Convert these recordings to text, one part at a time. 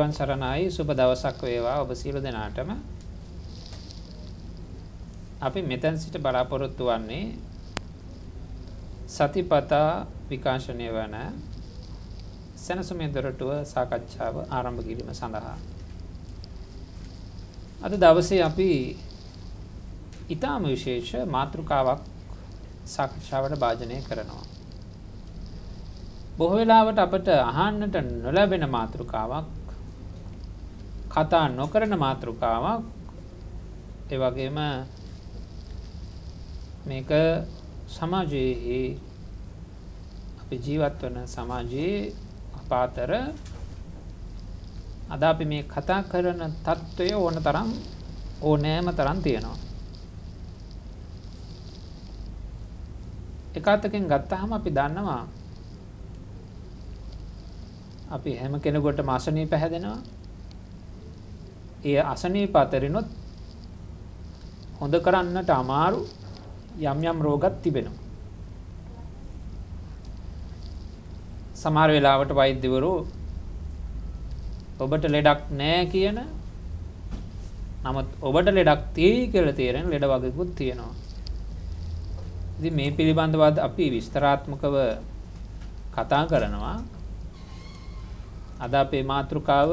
තෙරුවන් සරණයි සුබ දවසක් වේවා ඔබ සියලු දෙනාටම අපි මෙතැන් සිට බලාපොරොත්තු වන්නේ සතිපතා විකාශනය වන සැනසුමේ දොරටුව සාකච්ඡාව ආරම්භ කිරීම සඳහා අද දවසේ අපි ඊටාම විශේෂ මාතෘකාවක් සාකච්ඡාවට භාජනය කරනවා බොහෝ වෙලාවට අපට අහන්නට නොලැබෙන මාතෘකාවක් කතා නොකරන මාතෘකාවක් ඒ වගේම මේක සමාජයේ අපි ජීවත් වන සමාජයේ අපාතර අද අපි මේ කතා කරන தত্ত্বය ඕන තරම් ඕනෑම තරම් තියෙනවා. එකතකින් ගත්තාම අපි දන්නවා අපි හැම කෙනෙකුටම අසනීප හැදෙනවා ඒ අසනීප අතරිනුත් හොඳ කරන්නට අමාරු යම් යම් රෝගත් තිබෙනවා. සමහර වෙලාවට වෛද්‍යවරු ඔබට ලෙඩක් නෑ කියන නමුත් ඔබට ලෙඩක් තියෙයි කියලා තේරෙන ලෙඩ වගේකුත් තියෙනවා. ඉතින් මේ පිළිබඳව අපි විස්තරාත්මකව කතා කරනවා. අද අපේ මාතෘකාව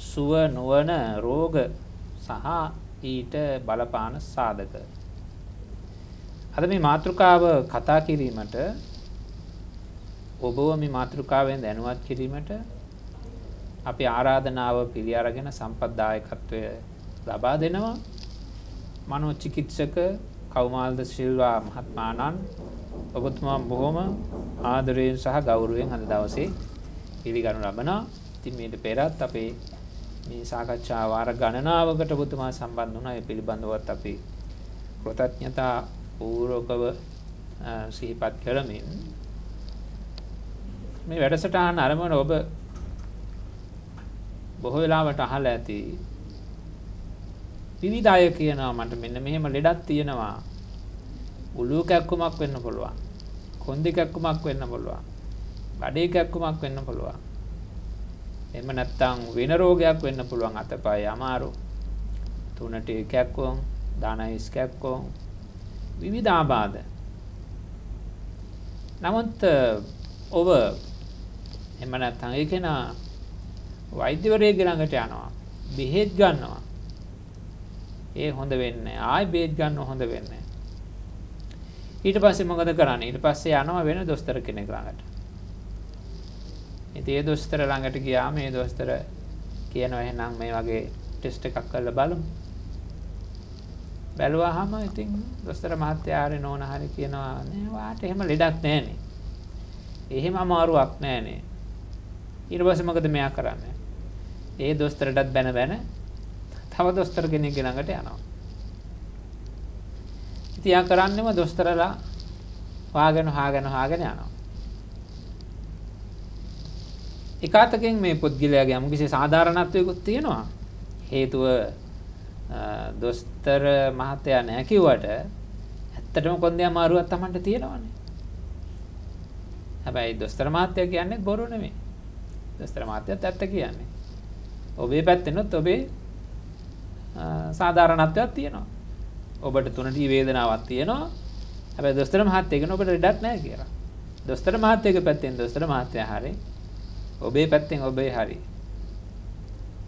සුව නොවන රෝග සහ ඊට බලපාන සාධක. අද මේ මාතෘකාව කතා කිරීමට ඔබව මේ මාතෘකාවෙන් දැනුවත් කිරීමට අපි ආරාධනාව පිළි අරගෙන සම්පත් දායකත්වය ලබා දෙනවා. මනෝචිකිත්සක කෞමාල්ද සිල්වා මහත්මාණන් ඔබතුමා බොහොම ආදරයෙන් සහ ගෞරවයෙන් අද දවසේ පිළිගනු ලබනවා. ඉතින් මේට පෙරත් අපේ මේ සාකච්ඡා වාර ගණනාවකට ඔබතුමා සම්බන්ධ වුණා. ඒ පිළිබඳවත් අපි කෘතඥතා පූර්වකව සිහිපත් කරමින් මේ වැඩසටහන අරමුණ ඔබ බොහෝ වෙලාවට අහලා ඇති විවිධ අය කියනවා මට මෙන්න මෙහෙම ලෙඩක් තියෙනවා උළු කැක්කුමක් වෙන්න පුළුවන් කොන්දේ කැක්කුමක් වෙන්න පුළුවන් බඩේ කැක්කුමක් වෙන්න පුළුවන් එහෙම නැත්නම් වෙන රෝගයක් වෙන්න පුළුවන් අතපය අමාරු. තුනට එකක් වොන්, දානයිස් එකක් වොන් විවිධ ආබාධ. නමුත් ඔබ එහෙම නැත්නම් ඒ කෙනා වෛද්‍යවරයෙකු ළඟට යනවා. බෙහෙත් ගන්නවා. ඒ හොඳ වෙන්නේ ආයි බෙහෙත් ගන්න හොඳ වෙන්නේ ඊට පස්සේ මොකද කරන්නේ? ඊට පස්සේ යනවා වෙන දොස්තර කෙනෙක් ළඟට. ඉතින් ඒ දොස්තර ළඟට ගියා මේ දොස්තර කියනවා එහෙනම් මේ වගේ ටෙස්ට් එකක් කරලා බලමු. බැලුවාම ඉතින් දොස්තර මහත්තයා හරි නෝන හරි කියනවා නෑ වාට එහෙම ලෙඩක් නෑනේ. එහෙම අමාරුවක් නෑනේ. ඊට පස්සේ මොකද මෙයා කරන්නේ? ඒ දොස්තරටත් බැන බැන තව දොස්තර කෙනෙක් ළඟට යනවා. ඉතින් යා කරන්නේම දොස්තරලා වාගෙන හාගෙන හාගෙන යනවා. එකාතකෙන් මේ පුද්ගලයාගේ යම්කිසි සාධාරණත්වයකුත් තියෙනවා. හේතුව දොස්තර මහත්තයා නැහැ කිව්වට ඇත්තටම කොන්දේ අමාරුවක් Tamanට තියෙනවානේ. හැබැයි දොස්තර මහත්තයා කියන්නේ බොරු නෙමෙයි. දොස්තර මහත්තයාත් ඇත්ත කියන්නේ. ඔබේ පැත්තෙනොත් ඔබේ සාධාරණත්වයක් තියෙනවා. ඔබට තුනට වේදනාවක් තියෙනවා. හැබැයි දොස්තර මහත්තයා කියන ඔබට ලෙඩක් නැහැ කියලා. දොස්තර මහත්තයාගේ පැත්තෙන් දොස්තර මහත්තයා හරියි ඔබේ පැත්තෙන් ඔබේ හරි.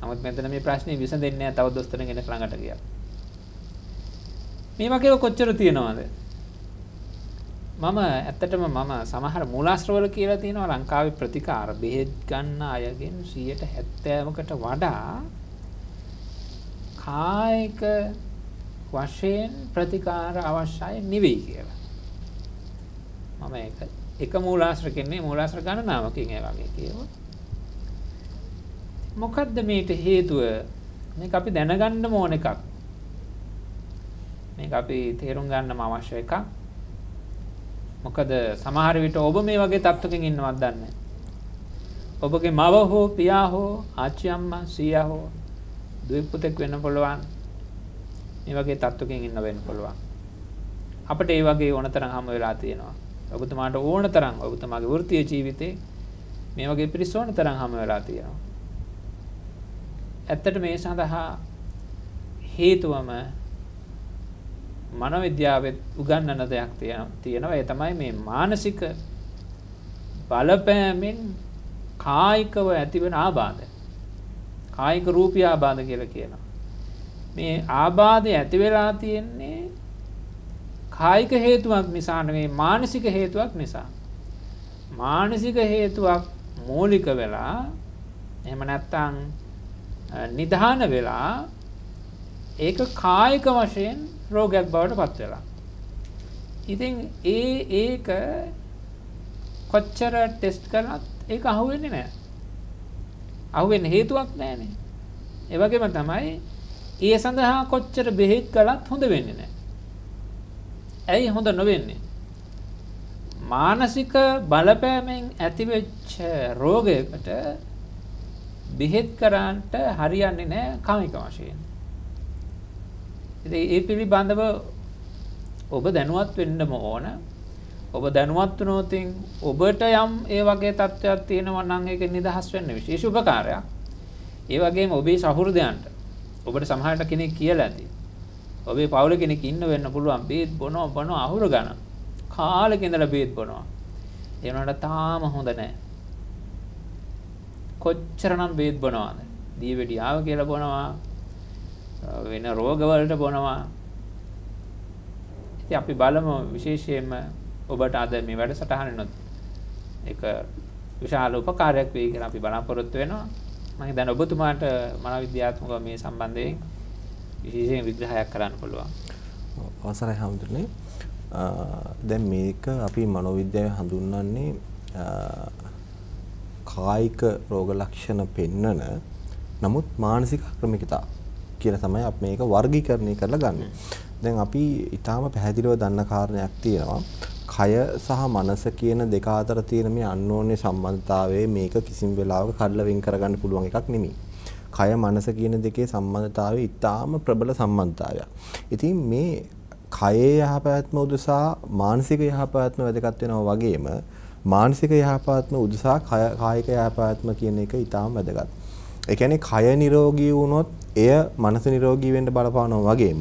නමුත් මෙතන මේ ප්‍රශ්නේ විසඳෙන්නේ නැහැ තව දොස්තරෙක් කෙනෙක් ළඟට ගියා. මේ වගේ කොච්චර තියෙනවද? මම ඇත්තටම මම සමහර මූලාශ්‍රවල කියලා තියෙනවා ලංකාවේ ප්‍රතිකාර බෙහෙත් ගන්න අයගෙන් 70%කට වඩා කායික වශයෙන් ප්‍රතිකාර අවශ්‍යයි නෙවෙයි කියලා. මම ඒක එක මූලාශ්‍රකන්නේ මූලාශ්‍ර ගණනාවකින් ඒ වගේ කියනවා. මොකද්ද මේට හේතුව? මේක අපි දැනගන්න ඕන එකක්. මේක අපි තේරුම් ගන්නම අවශ්‍ය එකක්. මොකද සමහර විට ඔබ මේ වගේ තත්ත්වකින් ඉන්නවත් දන්නේ ඔබගේ මව හෝ පියා හෝ ආච්චි අම්මා සීයා හෝ දුවේ පුතෙක් වෙන්න පුළුවන්. මේ වගේ තත්ත්වකින් ඉන්න වෙන්න පුළුවන්. අපිට ඒ වගේ ඕනතරම් හැම වෙලා තියෙනවා. ඔබතුමාට ඕන තරම් ඔබතුමාගේ වෘත්තීය ජීවිතේ මේ වගේ පිරිස් ඕන තරම් හැම වෙලා තියෙනවා. ඇත්තට මේ සඳහා හේතුවම මනෝවිද්‍යාවෙත් උගන්වන දෙයක් තියෙනවා. ඒ තමයි මේ මානසික බලපෑමෙන් කායිකව ඇතිවන ආබාධ. කායික රූපී ආබාධ කියලා කියනවා. මේ ආබාධය ඇති වෙලා තියෙන්නේ කායික හේතුවක් නිසා නෙවෙයි මානසික හේතුවක් නිසා. මානසික හේතුවක් මූලික වෙලා එහෙම නැත්තම් නිධාන වෙලා ඒක කායික වශයෙන් රෝගයක් බවට පත් වෙලා. ඉතින් ඒ ඒක කොච්චර ටෙස්ට් කරත් ඒක අහුවෙන්නේ නැහැ. අහුවෙන්න හේතුවක් නැහැනේ. ඒ වගේම තමයි ඒ සඳහා කොච්චර බෙහෙත් කළත් හොඳ වෙන්නේ නැහැ. ඇයි හොඳ නොවෙන්නේ? මානසික බලපෑමෙන් ඇතිවෙච්ච රෝගයකට බෙහෙත් කරාන්ට හරියන්නේ නැහැ කාමික වශයෙන්. ඉතින් ඒ පිළිබඳව ඔබ දැනුවත් වෙන්නම ඕන. ඔබ දැනුවත් වුණොත් ඔබට යම් ඒ වගේ තත්ත්වයක් තියෙනවා නම් ඒක නිදහස් වෙන්න විශේෂ උපකාරයක්. ඒ වගේම ඔබේ සහෘදයන්ට ඔබට සමහරට කෙනෙක් කියලා ඇති. ඔබේ පවුල කෙනෙක් ඉන්න වෙන්න පුළුවන් බේත් බොනවා බොනවා අහුර ගන්න. කාලෙක ඉඳලා බේත් බොනවා. ඒ වුණාට තාම හොඳ නැහැ. කොච්චරනම් බේත් බොනවාද? දීවැඩියාව කියලා බොනවා. වෙන රෝගවලට බොනවා. ඉතින් අපි බලමු විශේෂයෙන්ම ඔබට අද මේ වැඩසටහනනොත් ඒක විශාල උපකාරයක් වෙයි කියලා අපි බලාපොරොත්තු වෙනවා. මම දැන් ඔබතුමාට මනෝවිද්‍යාත්මකව මේ සම්බන්ධයෙන් විශේෂයෙන් විග්‍රහයක් කරන්න පුළුවන්. අවසරයි හැමදෙන්නේ. දැන් මේක අපි මනෝවිද්‍යාවේ හඳුන්වන්නේ කායික රෝග ලක්ෂණ පෙන්නන නමුත් මානසික ක්‍රමිකතා කියලා තමයි අපි මේක වර්ගීකරණය කරලා ගන්න. දැන් අපි ඊටාම පැහැදිලිව දන්න කාරණයක් තියෙනවා. කය සහ මනස කියන දෙක අතර තියෙන මේ අන්‍යෝන්‍ය සම්බන්ධතාවයේ මේක කිසිම වෙලාවක කඩලා වෙන් කරගන්න පුළුවන් එකක් නෙමෙයි. කය මනස කියන දෙකේ සම්බන්ධතාවය ඉතාම ප්‍රබල සම්බන්ධතාවයක්. ඉතින් මේ කයේ යහපැවැත්ම උදෙසා මානසික යහපැවැත්ම වැදගත් වෙනවා වගේම මානසික යහපැවැත්ම උදෙසා කායික යහපැවැත්ම කියන එක ඉතාම වැදගත්. ඒ කියන්නේ කය නිරෝගී වුණොත් එය මනස නිරෝගී වෙන්න බලපානවා වගේම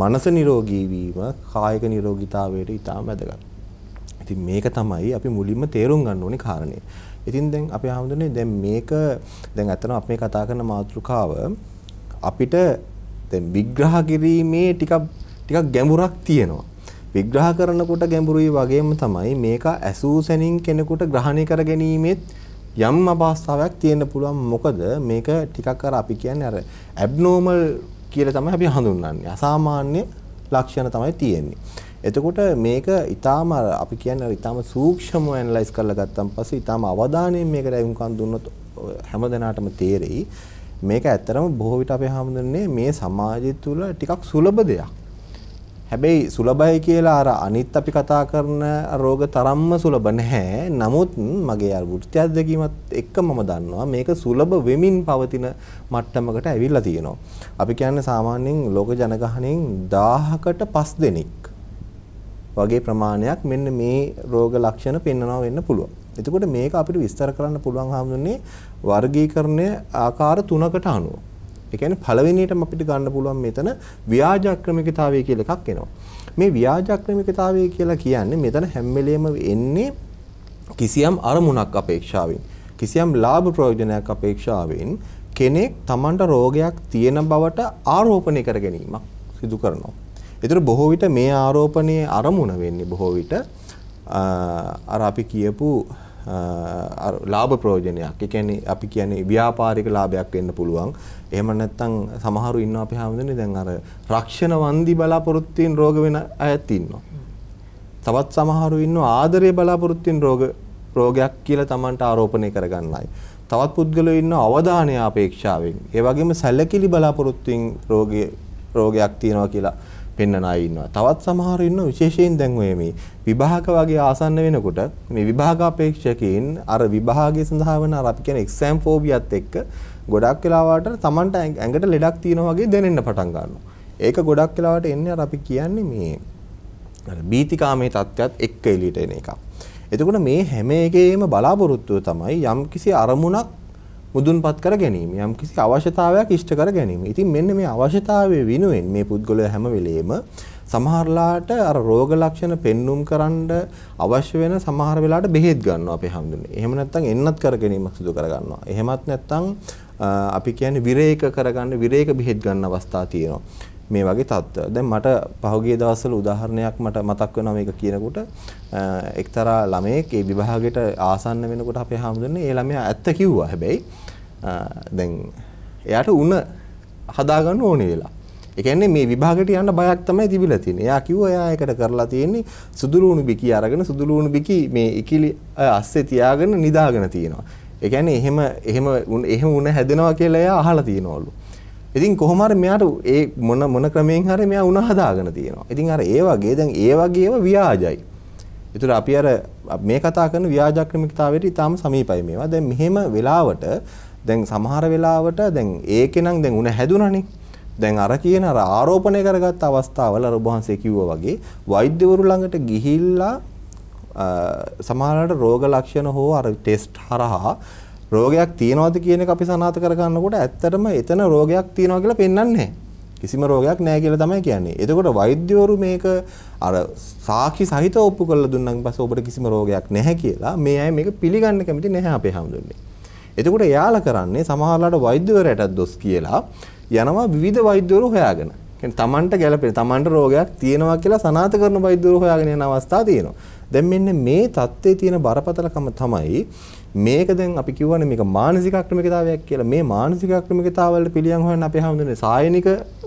මනස නිරෝගී වීම කායික නිරෝගීතාවයට ඉතාම වැදගත්. ඉතින් මේක තමයි අපි මුලින්ම තේරුම් ගන්න ඕනේ කාරණේ. ඉතින් දැන් අපේ හඳුනේ දැන් මේක දැන් ඇත්තටම අපි කතා කරන මාතෘකාව අපිට දැන් විග්‍රහ කිරීමේ ටිකක් ටිකක් ගැඹුරක් තියෙනවා. විග්‍රහ කරනකොට ගැඹුරුයි වගේම තමයි මේක ඇසූසැනින් කෙනෙකුට ග්‍රහණය කර ගැනීමෙත් යම් අවස්ථාවක් තියෙන්න පුළුවන්. මොකද මේක ටිකක් අර අපි කියන්නේ අර ඇබ්නෝමල් කියලා තමයි අපි හඳුන්වන්නේ. අසාමාන්‍ය ලක්ෂණ තමයි තියෙන්නේ. එතකොට මේක ඊටාම අපි කියන්නේ ඊටාම සූක්ෂමව ඇනලයිස් කරලා ගත්තන් පස්සේ ඊටාම අවධානයෙන් මේකට යොමුකම් දුන්නොත් හැමදෙනාටම තේරෙයි මේක ඇත්තරම බොහෝ විට අපේ හැමදෙන්නේ මේ සමාජය තුළ ටිකක් සුලභ දෙයක්. හැබැයි සුලභයි කියලා අර අනිත් අපි කතා කරන රෝග තරම්ම සුලභ නැහැ. නමුත් මගේ අර වෘත්ති අධ්‍යක්ීමත් එක්ක මම දන්නවා මේක සුලභ වෙමින් පවතින මට්ටමකට ඇවිල්ලා තියෙනවා. අපි කියන්නේ සාමාන්‍යයෙන් ලෝක ජනගහණයෙන් 1000කට 5 දෙනෙක් වගේ ප්‍රමාණයක් මෙන්න මේ රෝග ලක්ෂණ පෙන්වනවා වෙන්න පුළුවන්. එතකොට මේක අපිට විස්තර කරන්න පුළුවන් හැමෝන්නේ වර්ගීකරණය ආකාර තුනකට අනුව. ඒ කියන්නේ පළවෙනියටම අපිට ගන්න පුළුවන් මෙතන ව්‍යාජක්‍රමිකතාවය කියලා එකක් එනවා. මේ ව්‍යාජක්‍රමිකතාවය කියලා කියන්නේ මෙතන හැම වෙලෙම එන්නේ කිසියම් අරමුණක් අපේක්ෂාවෙන් කිසියම් ලාභ ප්‍රයෝජනයක් අපේක්ෂාවෙන් කෙනෙක් Tamanට රෝගයක් තියෙන බවට ආරෝපණය කර ගැනීමක් සිදු කරනවා. ඒතර බොහෝ විට මේ ආරෝපණයේ අරමුණ වෙන්නේ බොහෝ විට අර අපි කියපු ලාභ ප්‍රයෝජනයක්. ඒ කියන්නේ අපි කියන්නේ ව්‍යාපාරික ලාභයක් වෙන්න පුළුවන්. එහෙම නැත්නම් සමහරු ඉන්නවා අපි හැමදෙන්නේ දැන් අර රක්ෂණ වන්දි බලාපොරොත්තුෙන් රෝග වෙන අයත් ඉන්නවා. තවත් සමහරු ඉන්නවා ආදරය බලාපොරොත්තුෙන් රෝග රෝගයක් කියලා Tamanට ආරෝපණය කරගන්න අය. තවත් පුද්ගලයෝ ඉන්නවා අවධානය අපේක්ෂාවෙන්. ඒ වගේම සැලකිලි බලාපොරොත්තුෙන් රෝගය රෝගයක් තියෙනවා කියලා පෙන්වන අය ඉන්නවා. තවත් සමහර ඉන්නවා විශේෂයෙන් දැන් ඔය මේ විභාග වගේ ආසන්න වෙනකොට මේ විභාග අපේක්ෂකයින් අර විභාගයේ සඳහා වෙන අර අපි කියන එක්සෑම් ෆෝබියාත් එක්ක ගොඩක් වෙලාවට Tamanට ඇඟට ලෙඩක් තියෙනවා වගේ දැනෙන්න පටන් ගන්නවා. ඒක ගොඩක් වෙලාවට එන්නේ අර අපි කියන්නේ මේ අර බීතිකාමේ தත්ත්වයක් එක්ක එළියට එන එකක්. එතකොට මේ හැම එකේම බලාපොරොත්තුව තමයි යම්කිසි අරමුණක් මුදුන්පත් කර ගැනීම යම්කිසි අවශ්‍යතාවයක් ඉෂ්ට කර ගැනීම. ඉතින් මෙන්න මේ අවශ්‍යතාවය වෙනුවෙන් මේ පුද්ගලයා හැම වෙලෙම සමහරලාට අර රෝග ලක්ෂණ පෙන්눔 කරන්න අවශ්‍ය වෙන සමහර වෙලාවට බෙහෙත් ගන්නවා අපේ හැමදෙන්නේ. එහෙම නැත්නම් එන්නත් කර ගැනීමක් සිදු කර ගන්නවා. එහෙමත් නැත්නම් අපි කියන්නේ විරේක කරගන්න විරේක බෙහෙත් ගන්න අවස්ථා තියෙනවා. මේ වගේ තත්ත්ව. දැන් මට පහුගිය දවස්වල උදාහරණයක් මට මතක් වෙනවා මේක කියනකොට එක්තරා ළමයෙක් ඒ විභාගයට ආසන්න වෙනකොට අපේ හාමුදුරනේ ඒ ළමයා ඇත්ත කිව්වා. හැබැයි දැන් එයාට උණ හදාගන්න ඕනේ වෙලා. ඒ කියන්නේ මේ විභාගයට යන්න බයක් තමයි තිබිලා තියෙන්නේ. එයා කිව්වා එයා ඒකට කරලා තියෙන්නේ සුදුලූණු බිකි අරගෙන සුදුලූණු බිකි මේ ඉකිලි අස්සේ තියාගෙන නිදාගෙන තියෙනවා. ඒ කියන්නේ එහෙම එහෙම එහෙම උණ හැදෙනවා කියලා එයා අහලා තියෙනවලු. ඉතින් කොහොම හරි මෙයාට ඒ මොන මොන ක්‍රමයෙන් හරි මෙයා උණ හදාගෙන තියෙනවා. ඉතින් අර ඒ වගේ දැන් ඒ වගේම ව්‍යාජයි. ඒතර අපි අර මේ කතා කරන ව්‍යාජක්‍රමිකතාවයට ඊටාම සමීපයි මේවා. දැන් මෙහෙම වෙලාවට දැන් සමහර වෙලාවට දැන් ඒකෙනම් දැන් උණ හැදුනනේ. දැන් අර කියන අර ආරෝපණය කරගත් අවස්ථාවල අර ඔබවහන්සේ කිව්වා වගේ වෛද්‍යවරු ළඟට ගිහිල්ලා සමහරවිට රෝග ලක්ෂණ හෝ අර ටෙස්ට් හරහා රෝගයක් තියෙනවද කියන එක අපි සනාථ කරගන්නකොට ඇත්තටම එතන රෝගයක් තියෙනවා කියලා පෙන්වන්නේ කිසිම රෝගයක් නැහැ කියලා තමයි කියන්නේ. එතකොට වෛද්‍යවරු මේක අර සාකි සහිත ඔප්පු කරලා දුන්නාන් පස්සේ ඔබට කිසිම රෝගයක් නැහැ කියලා මේ අය මේක පිළිගන්න කැමති නැහැ අපේ හැමදෙන්නේ. එතකොට එයාලා කරන්නේ සමහරලාට වෛද්‍යවරයටත් දොස් කියලා යනවා විවිධ වෛද්‍යවරු හොයාගෙන. කියන්නේ Tamanට ගැළපෙන Tamanට රෝගයක් තියෙනවා කියලා සනාථ කරන වෛද්‍යවරු හොයාගෙන යන අවස්ථා තියෙනවා. දැන් මෙන්න මේ தත්ත්වයේ තියෙන බරපතලකම තමයි මේක දැන් අපි කියවනේ මේක මානසික ආක්‍රමිකතාවයක් කියලා. මේ මානසික ආක්‍රමිකතාවවලට පිළියම් හොයන්න අපේ හැමෝටම සායනික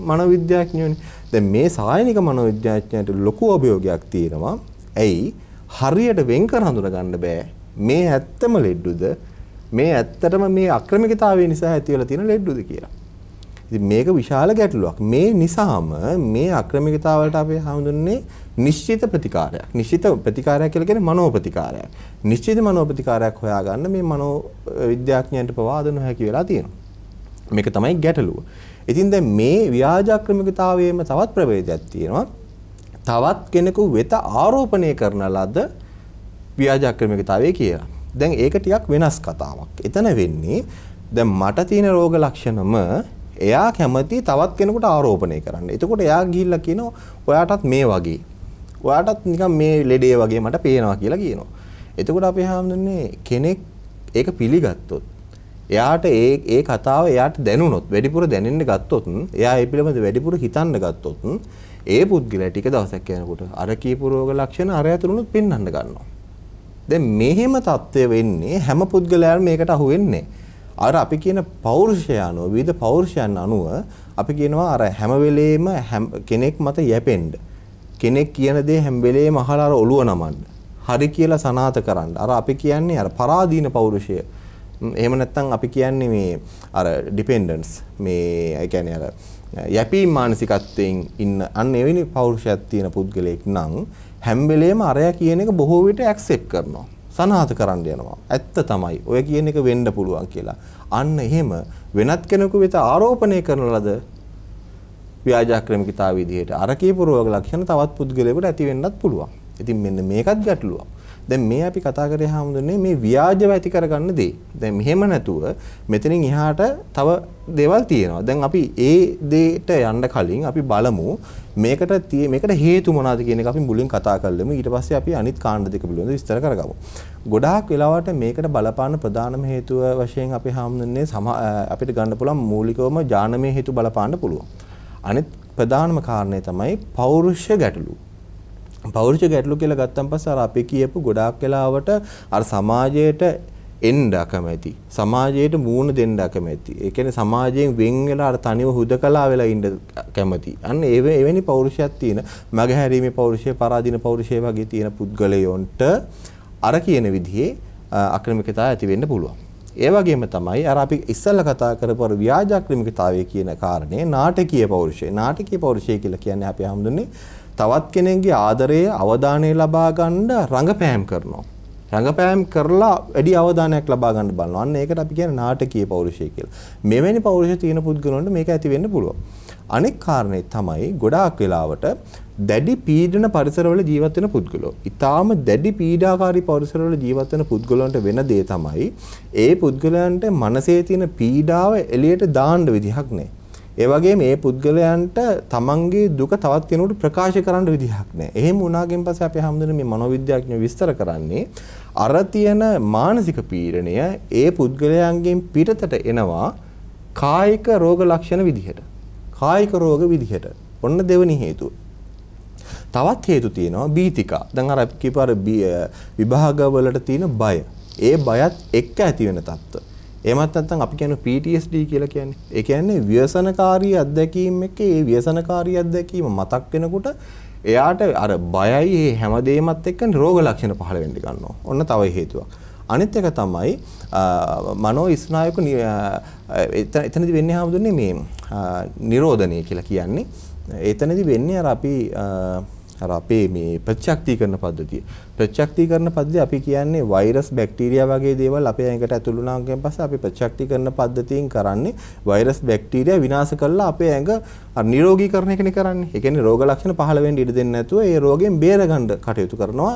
මනෝවිද්‍යාඥයෝනේ. දැන් මේ සායනික මනෝවිද්‍යාඥයන්ට ලොකු අභියෝගයක් තියෙනවා. ඇයි? හරියට වෙන් කර හඳුනගන්න බෑ. මේ ඇත්තම ලෙඩ්ඩුද? මේ ඇත්තටම මේ ආක්‍රමිකතාවය නිසා ඇති වෙලා තියෙන ලෙඩ්ඩුද කියලා. ඉතින් මේක විශාල ගැටලුවක්. මේ නිසාම මේ ආක්‍රමිකතාවලට අපි හඳුන්නේ නිශ්චිත ප්‍රතිකාරයක්. නිශ්චිත ප්‍රතිකාරයක් කියලා කියන්නේ මනෝ ප්‍රතිකාරයක්. නිශ්චිත මනෝ ප්‍රතිකාරයක් හොයාගන්න මේ මනෝ විද්‍යාඥයන්ට පවා අද නොහැකි වෙලා තියෙනවා. මේක තමයි ගැටලුව. ඉතින් දැන් මේ ව්‍යාජාක්‍රමිකතාවයේම තවත් ප්‍රවේදයක් තියෙනවා. තවත් කෙනෙකු වෙත ආරෝපණය කරන ලද ව්‍යාජාක්‍රමිකතාවය කියලා. දැන් ඒක ටිකක් වෙනස් කතාවක්. එතන වෙන්නේ දැන් මට තියෙන රෝග ලක්ෂණම එයා කැමති තවත් කෙනෙකුට ආරෝපණය කරන්න. එතකොට එයා ගිහිල්ලා කියනවා ඔයාටත් මේ වගේ ඔයාටත් නිකන් මේ ලෙඩේ වගේ මට පේනවා කියලා කියනවා. එතකොට අපි හාමුදුරනේ කෙනෙක් ඒක පිළිගත්තොත් එයාට ඒ ඒ කතාව එයාට දැනුනොත් වැඩිපුර දැනෙන්න ගත්තොත් එයා ඒ පිළිබඳ වැඩිපුර හිතන්න ගත්තොත් ඒ පුද්ගලයා ටික දවසක් යනකොට අර කීප රෝග ලක්ෂණ අර ඇතුළුනුත් පෙන්වන්න ගන්නවා. දැන් මෙහෙම தත්ත්වය වෙන්නේ හැම පුද්ගලයාම මේකට අහු වෙන්නේ. අර අපි කියන පෞරුෂය අනුව විවිධ පෞරුෂයන් අනුව අපි කියනවා අර හැම වෙලේම කෙනෙක් මත යැපෙන්නේ කෙනෙක් කියන දේ හැම වෙලේම අහලා අර ඔළුව නමන්න. හරි කියලා සනාත කරන්න. අර අපි කියන්නේ අර පරාදීන පෞරුෂය. එහෙම නැත්නම් අපි කියන්නේ මේ අර ඩිපෙන්ඩන්ස් මේ ඒ කියන්නේ අර යැපීම් මානසිකත්වයෙන් ඉන්න අන්න එවැනි පෞරුෂයක් තියෙන පුද්ගලයෙක් නම් හැම වෙලේම අරයා කියන එක බොහෝ විට ඇක්සෙප්ට් කරනවා. සනාත කරන්න යනවා. ඇත්ත තමයි. ඔය කියන එක වෙන්න පුළුවන් කියලා. අන්න එහෙම වෙනත් කෙනෙකු වෙත ආරෝපණය කරන ලද ව්‍යාජක්‍රමිකතාව විදිහට අර කියපු රෝග ලක්ෂණ තවත් පුද්ගලයෙකුට ඇති වෙන්නත් පුළුවන්. ඉතින් මෙන්න මේකත් ගැටලුවක්. දැන් මේ අපි කතා කරේ හැමදෙන්නේ මේ ව්‍යාජව ඇති කරගන්න දේ. දැන් මෙහෙම නැතුව මෙතනින් එහාට තව දේවල් තියෙනවා. දැන් අපි ඒ දේට යන්න කලින් අපි බලමු මේකට මේකට හේතු මොනවාද කියන එක අපි මුලින් කතා කරලමු. ඊට පස්සේ අපි අනිත් කාණ්ඩ දෙක පිළිබඳව විස්තර කරගමු. ගොඩාක් වෙලාවට මේකට බලපාන ප්‍රධානම හේතුව වශයෙන් අපි හැමදෙන්නේ අපිට ගන්න පුළුවන් මූලිකවම ඥානමය හේතු බලපාන්න පුළුවන්. අනිත් ප්‍රධානම කාරණය තමයි පෞරුෂ ගැටලු. පෞරුෂ ගැටලු කියලා ගත්තන් පස්සේ අර අපි කියපු ගොඩාක් වෙලාවට අර සමාජයට එන්න අකමැති සමාජයට මූණ දෙන්න අකමැති ඒ කියන්නේ සමාජයෙන් වෙන් වෙලා අර තනිව හුදකලා වෙලා ඉන්න කැමති අන්න එවැනි පෞරුෂයක් තියෙන මගහැරීමේ පෞරුෂය පරාදීන පෞරුෂය වගේ තියෙන පුද්ගලයන්ට අර කියන විදිහේ අක්‍රමිකතා ඇති වෙන්න පුළුවන් ඒ වගේම තමයි අර අපි ඉස්සෙල්ලා කතා කරපු අර ව්‍යාජක්‍රමිකතාවය කියන කාරණේ නාටකීය පෞරුෂය. නාටකීය පෞරුෂය කියලා කියන්නේ අපි හඳුන්නේ තවත් කෙනෙක්ගේ ආදරය අවධානය ලබා ගන්න රඟපෑම් කරනවා. රඟපෑම් කරලා වැඩි අවධානයක් ලබා ගන්න බලනවා. අන්න ඒකට අපි කියන්නේ නාටකීය පෞරුෂය කියලා. මෙවැනි පෞරුෂය තියෙන පුද්ගලයන්ට මේක ඇති වෙන්න පුළුවන්. අනෙක් කාරණේ තමයි ගොඩාක් වෙලාවට දැඩි පීඩන පරිසරවල ජීවත් වෙන පුද්ගලෝ. ඊටාම දැඩි පීඩාකාරී පරිසරවල ජීවත් වෙන පුද්ගලයන්ට වෙන දේ තමයි ඒ පුද්ගලයන්ට මනසේ තියෙන පීඩාව එළියට දාන්න විදිහක් නැහැ. ඒ වගේම මේ පුද්ගලයන්ට තමන්ගේ දුක තවත් කෙනෙකුට ප්‍රකාශ කරන්න විදිහක් නැහැ. එහෙම වුණාගෙන් පස්සේ අපි හැමදෙන මේ මනෝවිද්‍යාඥයෝ විස්තර කරන්නේ අර තියෙන මානසික පීඩනය ඒ පුද්ගලයන්ගෙන් පිටතට එනවා කායික රෝග ලක්ෂණ විදිහට. කායික රෝග විදිහට. ඔන්න දෙවෙනි හේතුව. තවත් හේතු තියෙනවා බීතිකා. දැන් අර කිපාර විභාගවලට තියෙන බය. ඒ බයත් එක්ක ඇති වෙන තත්ත්ව. එමත් නැත්නම් අපි කියන PTSD කියලා කියන්නේ. ඒ කියන්නේ ව්‍යසනකාරී අත්දැකීම් එක්ක ඒ ව්‍යසනකාරී අත්දැකීම මතක් වෙනකොට එයාට අර බයයි මේ හැමදේමත් එක්ක රෝග ලක්ෂණ පහළ වෙන්න ගන්නවා. ඔන්න තව හේතුවක්. අනිත් එක තමයි මනෝ ස්නායුක එතනදි වෙන්නේ හැමදෙන්නේ මේ නිරෝධනය කියලා කියන්නේ. එතනදි වෙන්නේ අර අපි අර අපේ මේ ප්‍රත්‍යක්ෂීකරණ පද්ධතිය. ප්‍රත්‍යක්ෂීකරණ පද්ධතිය අපි කියන්නේ වෛරස් බැක්ටීරියා වගේ දේවල් අපේ ඇඟට ඇතුළු වුණාන් ගියන් පස්සේ අපි ප්‍රත්‍යක්ෂීකරණ පද්ධතියෙන් කරන්නේ වෛරස් බැක්ටීරියා විනාශ කරලා අපේ ඇඟ අර නිරෝගීකරණ එකනේ කරන්නේ. ඒ කියන්නේ රෝග ලක්ෂණ පහළ වෙන්න ඉඩ දෙන්නේ නැතුව ඒ රෝගයෙන් බේරගන්න කටයුතු කරනවා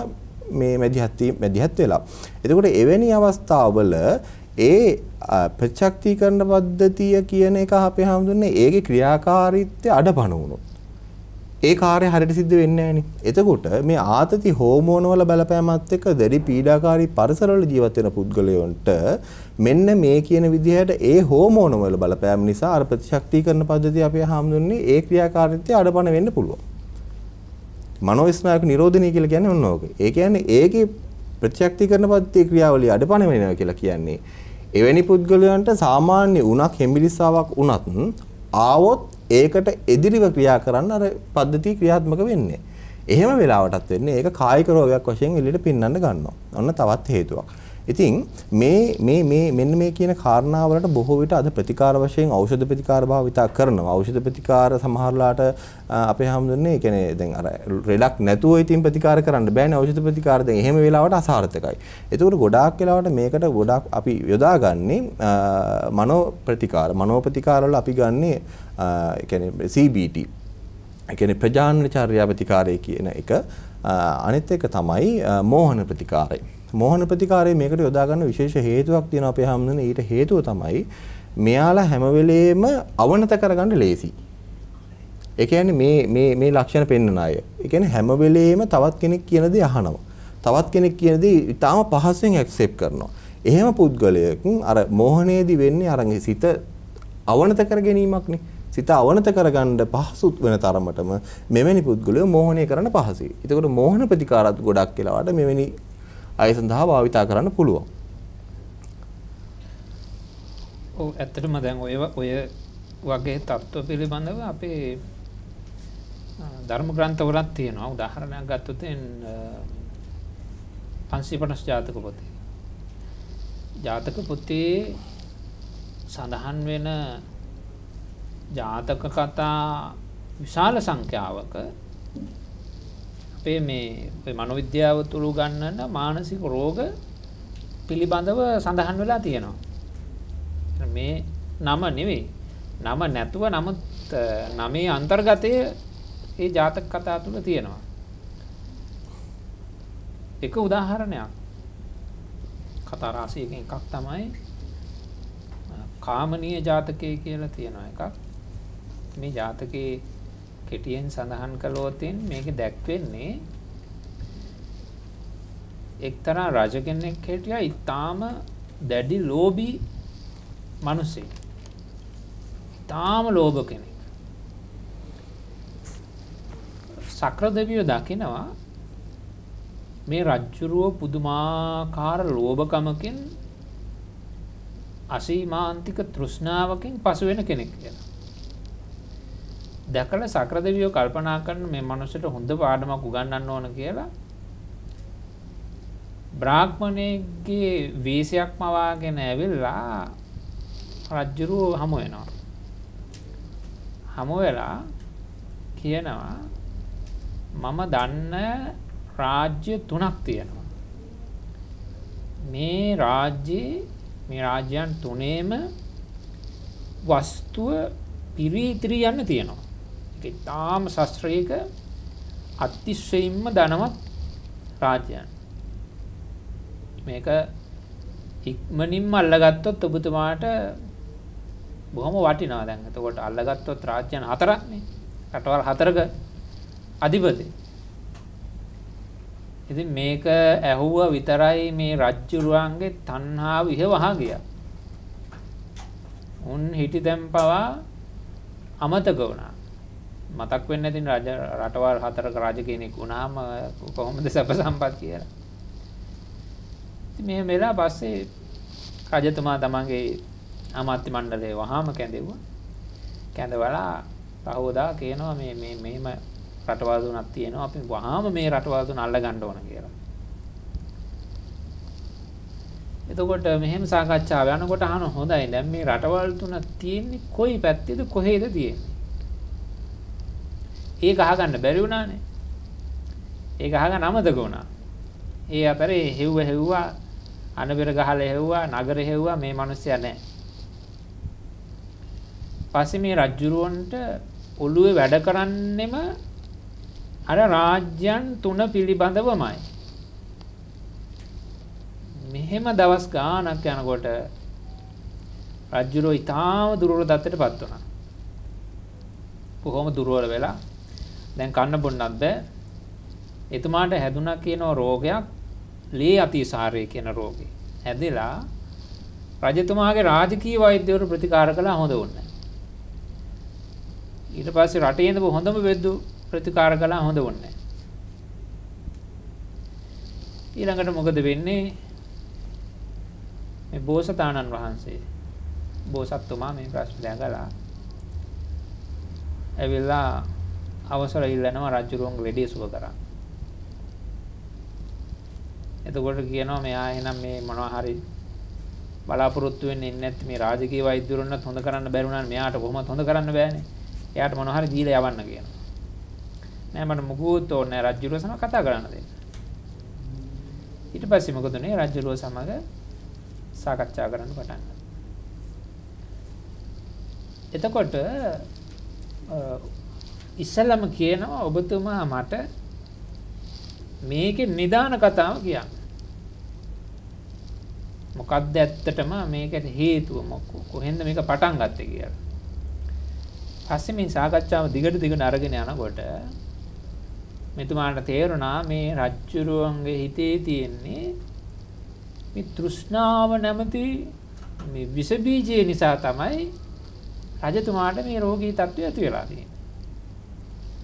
මේ මැදිහත් මැදිහත් වෙලා. එතකොට එවැනි අවස්ථාවල ඒ ප්‍රත්‍යක්ෂීකරණ පද්ධතිය කියන එක අපේ හැමෝටම ඒකේ ක්‍රියාකාරීත්වය අඩපණ වුණා. ඒ කාර්ය හරියට සිද්ධ වෙන්නේ නැහෙනේ. එතකොට මේ ආතති හෝමෝන වල බලපෑමත් එක්ක දැඩි පීඩාකාරී පරිසරවල ජීවත් වෙන පුද්ගලයන්ට මෙන්න මේ කියන විදිහට ඒ හෝමෝන වල බලපෑම නිසා අර ප්‍රතිශක්තිකරණ පද්ධතිය අපේ හාමුදුරනේ ඒ ක්‍රියාකාරීත්වය අඩපණ වෙන්න පුළුවන්. මනෝවිස්නායක නිරෝධනය කියලා කියන්නේ මොන ඕක? ඒ කියන්නේ ඒකේ ප්‍රතිශක්තිකරණ පද්ධතිය ක්‍රියාවලිය අඩපණ වෙනවා කියලා කියන්නේ එවැනි පුද්ගලයන්ට සාමාන්‍ය උණක් හෙමිලිස්සාවක් වුණත් ආවොත් ඒකට එදිරිව ක්‍රියා කරන්න අර පද්ධතිය ක්‍රියාත්මක වෙන්නේ. එහෙම වෙලාවටත් වෙන්නේ ඒක කායික රෝගයක් වශයෙන් එළියට පින්නන්න ගන්නවා. ඔන්න තවත් හේතුවක්. ඉතින් මේ මේ මේ මෙන්න මේ කියන කාරණාවලට බොහෝ විට අද ප්‍රතිකාර වශයෙන් ඖෂධ ප්‍රතිකාර භාවිතා කරනවා. ඖෂධ ප්‍රතිකාර සමහරලාට අපේ හැමදෙන්නේ කියන්නේ දැන් අර රෙලක් නැතුව ඉතින් ප්‍රතිකාර කරන්න බෑනේ ඖෂධ ප්‍රතිකාර දැන් එහෙම වෙලාවට අසාර්ථකයි. ඒතකොට ගොඩාක් වෙලාවට මේකට ගොඩාක් අපි යොදාගන්නේ මනෝ ප්‍රතිකාර. මනෝ ප්‍රතිකාර වල අපි ගන්නේ ඒ කියන්නේ CBT. ඒ කියන්නේ ප්‍රජානන චර්යා ප්‍රතිකාරය කියන එක අනිත් එක තමයි මෝහන ප්‍රතිකාරය. මෝහන ප්‍රතිකාරය මේකට යොදා ගන්න විශේෂ හේතුවක් තියෙනවා අපේ හැමෝම ඊට හේතුව තමයි මෙයාලා හැම වෙලේම අවනත කරගන්න ලේසි. ඒ කියන්නේ මේ මේ මේ ලක්ෂණ පෙන්වන අය. ඒ කියන්නේ හැම වෙලේම තවත් කෙනෙක් කියන දේ අහනවා. තවත් කෙනෙක් කියන දේ ඊටාම පහසෙන් ඇක්සෙප්ට් කරනවා. එහෙම පුද්ගලයෙක් අර මෝහනේදී වෙන්නේ අර සිත අවනත කර ගැනීමක්නේ. සිත අවනත කරගන්න පහසුත් වෙන තරමටම මෙවැනි පුද්ගලයෝ මෝහණය කරන්න පහසුයි. ඒතකොට මෝහන ප්‍රතිකාරත් ගොඩක් කියලාට මෙවැනි අය සඳහා භාවිතා කරන්න පුළුවන්. ඔව් ඇත්තටම දැන් ඔය ඔය වගේ තත්ත්ව පිළිබඳව අපේ ධර්ම ග්‍රන්ථවලත් තියෙනවා. උදාහරණයක් ගත්තොත් 550 ජාතක පොතේ. ජාතක පොතේ සඳහන් වෙන ජාතක කතා විශාල සංඛ්‍යාවක අපේ මේ මනොවිද්‍යාව තුළු ගන්නන්න මානසික රෝග පිළිබඳව සඳහන් වෙලා තියෙනවා. මේ නම නෙවෙයි නම නැතුව නමුත් නමේ අන්තර්ගතය ඒ ජාතක කතා තුළ තියෙනවා. එක උදාහරණයක් කතාරාසයකින් එකක් තමයි කාමනීය ජාතකය කියලා තියෙනවා එකක් මේ ජාතකයේ කෙටියෙන් සඳහන් කළොතින් මේක දැක්වෙන්නේ එක්තරා රජ කෙනෙක් හිටියා ඊටාම දැඩි ලෝභී මිනිසෙක්. ඊටාම ලෝභ කෙනෙක්. සක්‍රදේවියෝ දකිනවා මේ රජ්ජුරුව පුදුමාකාර ලෝභකමකින් අසීමාන්තික තෘෂ්ණාවකින් පසු වෙන කෙනෙක් කියලා. දැකලා සක්‍ර දෙවියෝ කල්පනා කරන මේ මනුස්සයට හොඳ පාඩමක් උගන්වන්න ඕන කියලා බ්‍රාහ්මණයෙක්ගේ වීසයක් මවාගෙන ඇවිල්ලා රජ්ජුරුව හමු වෙනවා. හමු වෙලා කියනවා මම දන්න රාජ්‍ය තුනක් තියෙනවා. මේ රාජ්‍යයේ මේ රාජ්‍යයන් තුනේම වස්තුව පිරී ඉතිරි යන්න තියෙනවා. ඉතාම ශස්ත්‍රයක අතිශයින්ම ධනවත් රාජ්‍යයන්. මේක ඉක්මනින්ම අල්ලගත්තොත් ඔබතුමාට බොහොම වටිනවා දැන්. එතකොට අල්ලගත්තොත් රාජ්‍යයන් හතරක් නේ. රටවල් හතරක අධිපති. ඉතින් මේක ඇහුවා විතරයි මේ රජ්ජුරුවන්ගේ තණ්හාව ඉහවහා ගියා. උන් හිටි දැන් පවා අමතක වුණා. මතක් වෙන්නේ නැතින රජ රටවල් හතරක රජ කෙනෙක් වුණාම කොහොමද සැප සම්පත් කියලා. ඉතින් මෙහෙම වෙලා පස්සේ රජතුමා තමන්ගේ අමාත්‍ය මණ්ඩලය වහාම කැඳෙව්වා. කැඳවලා පහෝදා කියනවා මේ මේ මෙහෙම රටවල් තුනක් තියෙනවා අපි වහාම මේ රටවල් තුන අල්ල ගන්න ඕන කියලා. එතකොට මෙහෙම සාකච්ඡාව යනකොට අහන හොඳයි දැන් මේ රටවල් තුන තියෙන්නේ කොයි පැත්තේද කොහෙද තියෙන්නේ ඒක අහගන්න බැරි වුණානේ. ඒක අහගන්න අමතක වුණා. ඒ අතරේ හෙව්ව හෙව්වා අනබෙර ගහලා හෙව්වා නගර හෙව්වා මේ මිනිස්සයා නැහැ. පස්සේ මේ රජුරවන්ට ඔළුවේ වැඩ කරන්නෙම අර රාජ්‍යයන් තුන පිළිබඳවමයි. මෙහෙම දවස් ගානක් යනකොට රජුරෝ ඊටාම දුර්වල தත්තටපත් වුණා. කොහොම දුර්වල වෙලා දැන් කන්න බොන්නත් බෑ. එතුමාට හැදුනා කියන රෝගයක් ලේ අතිසාරය කියන රෝගේ. හැදිලා රජතුමාගේ රාජකීය වෛද්‍යවරු ප්‍රතිකාර කළා හොඳ වුණා. ඊට පස්සේ රටේ ඉඳපු හොඳම වෙද්දු ප්‍රතිකාර කළා හොඳ වුණා. ඊළඟට මොකද වෙන්නේ? මේ බෝසතාණන් වහන්සේ බෝසත්තුමා මේ ප්‍රශ්නය කළා. ඇවිල්ලා අවසර ඉල්ලනවා රජුරුවන්ගේ වැඩේ සුබ කරන්න. එතකොට කියනවා මෙයා එහෙනම් මේ මොනවා හරි බලාපොරොත්තු වෙන්නේ නැත්නම් මේ රාජකීය වෛද්‍යවරුන්වත් හොඳ කරන්න බැරි වුණා නම් මෙයාට කොහොමද හොඳ කරන්න බෑනේ. එයාට මොනවා හරි දීලා යවන්න කියනවා. නෑ මට මුකුත් ඕනේ නෑ රජුරුව සමග කතා කරන්න දෙන්න. ඊට පස්සේ මොකද උනේ රජුරුව සමග සාකච්ඡා කරන්න පටන් ගත්තා. එතකොට ඉස්සලම කියනවා ඔබතුමා මට මේකේ නිදාන කතාව කියන්න. මොකක්ද ඇත්තටම මේකට හේතුව මොකෝ කොහෙන්ද මේක පටන් ගත්තේ කියලා. පස්සේ මේ සාකච්ඡාව දිගට දිගට අරගෙන යනකොට මෙතුමාට තේරුණා මේ රජ්ජුරුවන්ගේ හිතේ තියෙන්නේ මේ තෘෂ්ණාව නැමැති මේ විස බීජය නිසා තමයි රජතුමාට මේ රෝගී තත්ත්වය ඇති වෙලා තියෙන්නේ.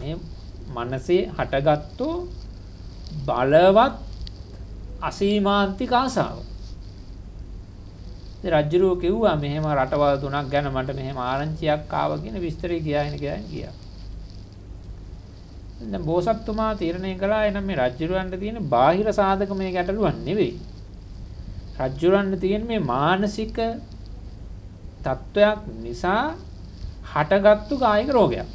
මේ මනසේ හටගත්තු බලවත් අසීමාන්තික ආසාව. රජ්ජුරුව කිව්වා මෙහෙම රටවල් තුනක් ගැන මට මෙහෙම ආරංචියක් ආව කියන විස්තරය කියාගෙන ගියන් ගියා. දැන් බෝසත්තුමා තීරණය කළා එනම් මේ රජ්ජුරුවන්ට තියෙන බාහිර සාධක මේ ගැටලුවක් නෙවෙයි. රජ්ජුරුවන්ට තියෙන මේ මානසික තත්වයක් නිසා හටගත්තු කායික රෝගයක්.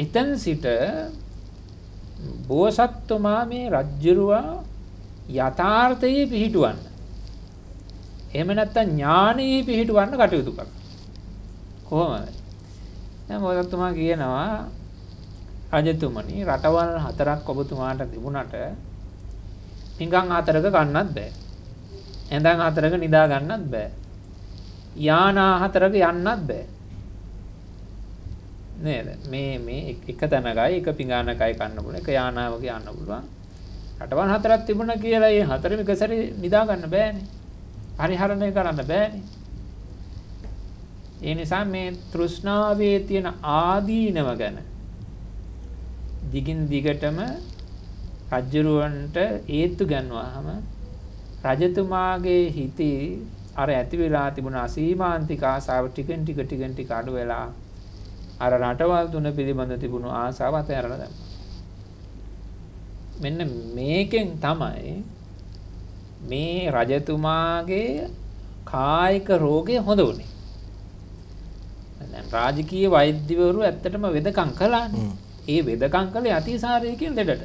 එතෙන් සිට බෝසත්තුමා මේ රජ්ජුරුවා යථාර්ථයේ පිහිටුවන්න. එහෙම නැත්නම් ඥානයේ පිහිටුවන්න කටයුතු කරන. කොහොමද? දැන් බෝසත්තුමා කියනවා රජතුමනි රටවල් හතරක් ඔබතුමාට තිබුණට පිඟන් හතරක ගන්නත් බෑ. ඇඳන් හතරක නිදා ගන්නත් බෑ. යානා හතරක යන්නත් බෑ. නේද මේ මේ එක තැනකයි එක පිඟානකයි කන්න පුළුවන් එක යානාවක යන්න පුළුවන් රටවල් හතරක් තිබුණා කියලා ඒ හතරම එක සැරේ නිදා ගන්න බෑනේ පරිහරණය කරන්න බෑනේ ඒ නිසා මේ තෘෂ්ණාවේ තියෙන ආදීනව ගැන දිගින් දිගටම රජ්ජුරුවන්ට ඒත්තු ගන්වාම රජතුමාගේ හිතේ අර ඇති වෙලා තිබුණ අසීමාන්තික ආසාව ටිකෙන් ටික ටිකෙන් ටික අඩු වෙලා අර රටවල් තුන පිළිබඳ තිබුණු ආසාව අතහැරලා දැම්මා. මෙන්න මේකෙන් තමයි මේ රජතුමාගේ කායික රෝගය හොඳ වුණේ. දැන් රාජකීය වෛද්‍යවරු ඇත්තටම වෙදකම් කළානේ. ඒ වෙදකම් කළේ අතිසාරයකින් දෙඩට.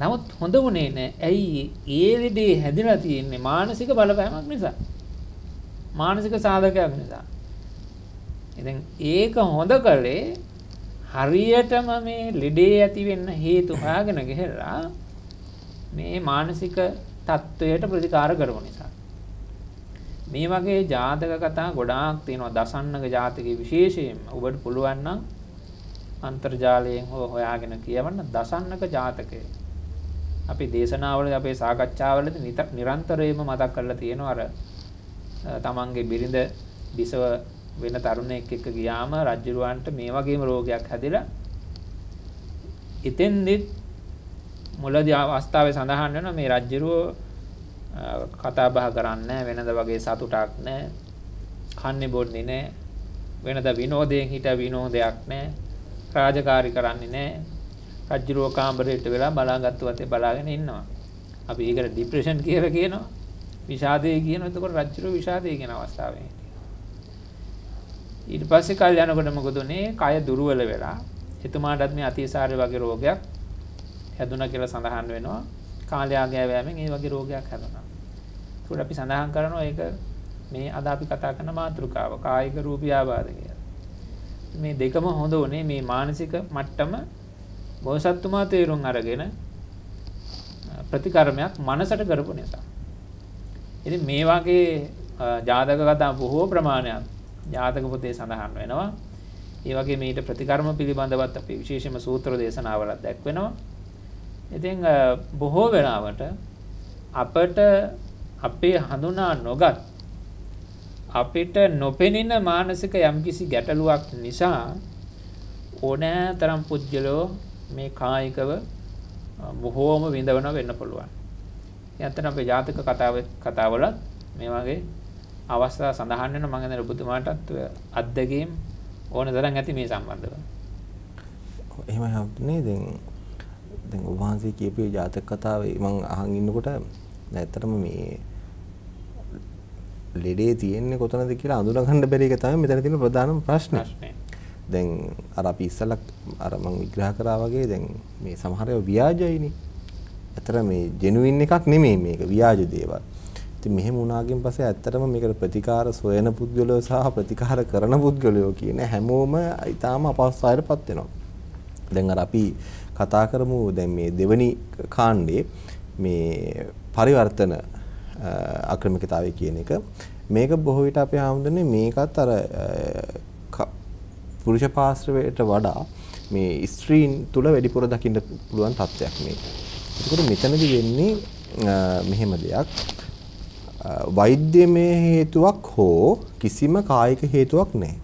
නමුත් හොඳ වුණේ නෑ. ඇයි ඒ ලෙඩේ හැදිලා තියෙන්නේ මානසික බලපෑමක් නිසා. මානසික සාධකයක් නිසා. ඉතින් ඒක හොඳ කළේ හරියටම මේ ලෙඩේ ඇති වෙන්න හේතු හොයාගෙන ගිහලා මේ මානසික තත්වයට ප්‍රතිකාර කරන නිසා මේ වගේ ජාතක කතා ගොඩාක් තියෙනවා දසන්නක ජාතකයේ විශේෂයෙන්ම ඔබට පුළුවන් නම් අන්තර්ජාලයෙන් හෝ හොයාගෙන කියවන්න දසන්නක ජාතකය. අපි දේශනාවල අපේ සාකච්ඡාවලදී නිතර නිරන්තරයෙන්ම මතක් කරලා තියෙනවා අර තමන්ගේ බිරිඳ දිසව වෙන තරුණයෙක් එක්ක ගියාම රජුරවන්ට මේ වගේම රෝගයක් හැදිලා ඉතින්දිත් මුලදී අවස්ථාවේ සඳහන් වෙනවා මේ රජුරෝ කතා බහ කරන්නේ වෙනද වගේ සතුටක් නැහැ කන්නේ බොන්නේ නැහැ වෙනද විනෝදයෙන් හිට විනෝදයක් නැහැ රාජකාරී කරන්නේ නැහැ රජුරෝ කාමරයට වෙලා බලාගත්තු වතේ බලාගෙන ඉන්නවා අපි ඒකට ડિප්‍රෙෂන් කියලා කියනවා විෂාදය කියනවා එතකොට රජුරෝ විෂාදය කියන අවස්ථාවේ ඊට පස්සේ කල් යනකොට මොකද උනේ? කය දුර්වල වෙලා එතුමාටත් මේ අතිසාරය වගේ රෝගයක් හැදුණා කියලා සඳහන් වෙනවා. කාලයාගය වෑමෙන් ඒ වගේ රෝගයක් හැදුණා. ඒකට අපි සඳහන් කරනවා ඒක මේ අද අපි කතා කරන මාතෘකාව කායික රූපී ආබාධ කියලා. මේ දෙකම හොඳ උනේ මේ මානසික මට්ටම බෝසත්තුමා තේරුම් අරගෙන ප්‍රතිකර්මයක් මනසට කරපු නිසා. ඉතින් මේ වගේ ජාතක කතා බොහෝ ප්‍රමාණයක් ජාතක පොතේ සඳහන් වෙනවා. ඒ වගේ මේට ප්‍රතිකර්ම පිළිබඳවත් අපි විශේෂම සූත්‍ර දේශනාවලත් දක්වනවා. ඉතින් බොහෝ වෙලාවට අපට අපේ හඳුනා නොගත් අපිට නොපෙනෙන මානසික යම්කිසි ගැටලුවක් නිසා ඕනෑ තරම් පුද්ගලෝ මේ කායිකව බොහෝම විඳවන වෙන්න පුළුවන්. ඇත්තට අපේ ජාතක කතාව කතාවලත් මේ වගේ අවස්ථා සඳහන් වෙන මම දැන් ඔබතුමාටත් අත්දැකීම් ඕන තරම් ඇති මේ සම්බන්ධව. එහෙමයි හම්නේ දැන් දැන් ඔබ වහන්සේ කියපු ජාතක කතාවේ මම අහන් ඉන්නකොට දැන් ඇත්තටම මේ ලෙඩේ තියෙන්නේ කොතනද කියලා අඳුනගන්න බැරි එක තමයි මෙතන තියෙන ප්‍රධානම ප්‍රශ්නේ. දැන් අර අපි ඉස්සලා අර මම විග්‍රහ කරා වගේ දැන් මේ සමහර ඒවා ව්‍යාජයිනේ. ඇතර මේ ජෙනුවින් එකක් නෙමෙයි මේක ව්‍යාජ දේවල්. ඉතින් මෙහෙම වුණාගෙන් පස්සේ ඇත්තටම මේකට ප්‍රතිකාර සොයන පුද්ගලයෝ සහ ප්‍රතිකාර කරන පුද්ගලයෝ කියන හැමෝම ඊටාම අපහසුතාවයටපත් වෙනවා. දැන් අර අපි කතා කරමු දැන් මේ දෙවනි කාණ්ඩේ මේ පරිවර්තන අක්‍රමිකතාවය කියන එක මේක බොහෝ විට අපේ ආමුදනේ මේකත් අර පුරුෂ පාස්ත්‍රවයට වඩා මේ ස්ත්‍රීන් තුල වැඩිපුර දකින්න පුළුවන් තත්ත්වයක් මේක. එතකොට මෙතනදි වෙන්නේ මෙහෙම දෙයක්. වෛද්‍යමය හේතුවක් හෝ කිසිම කායික හේතුවක් නැහැ.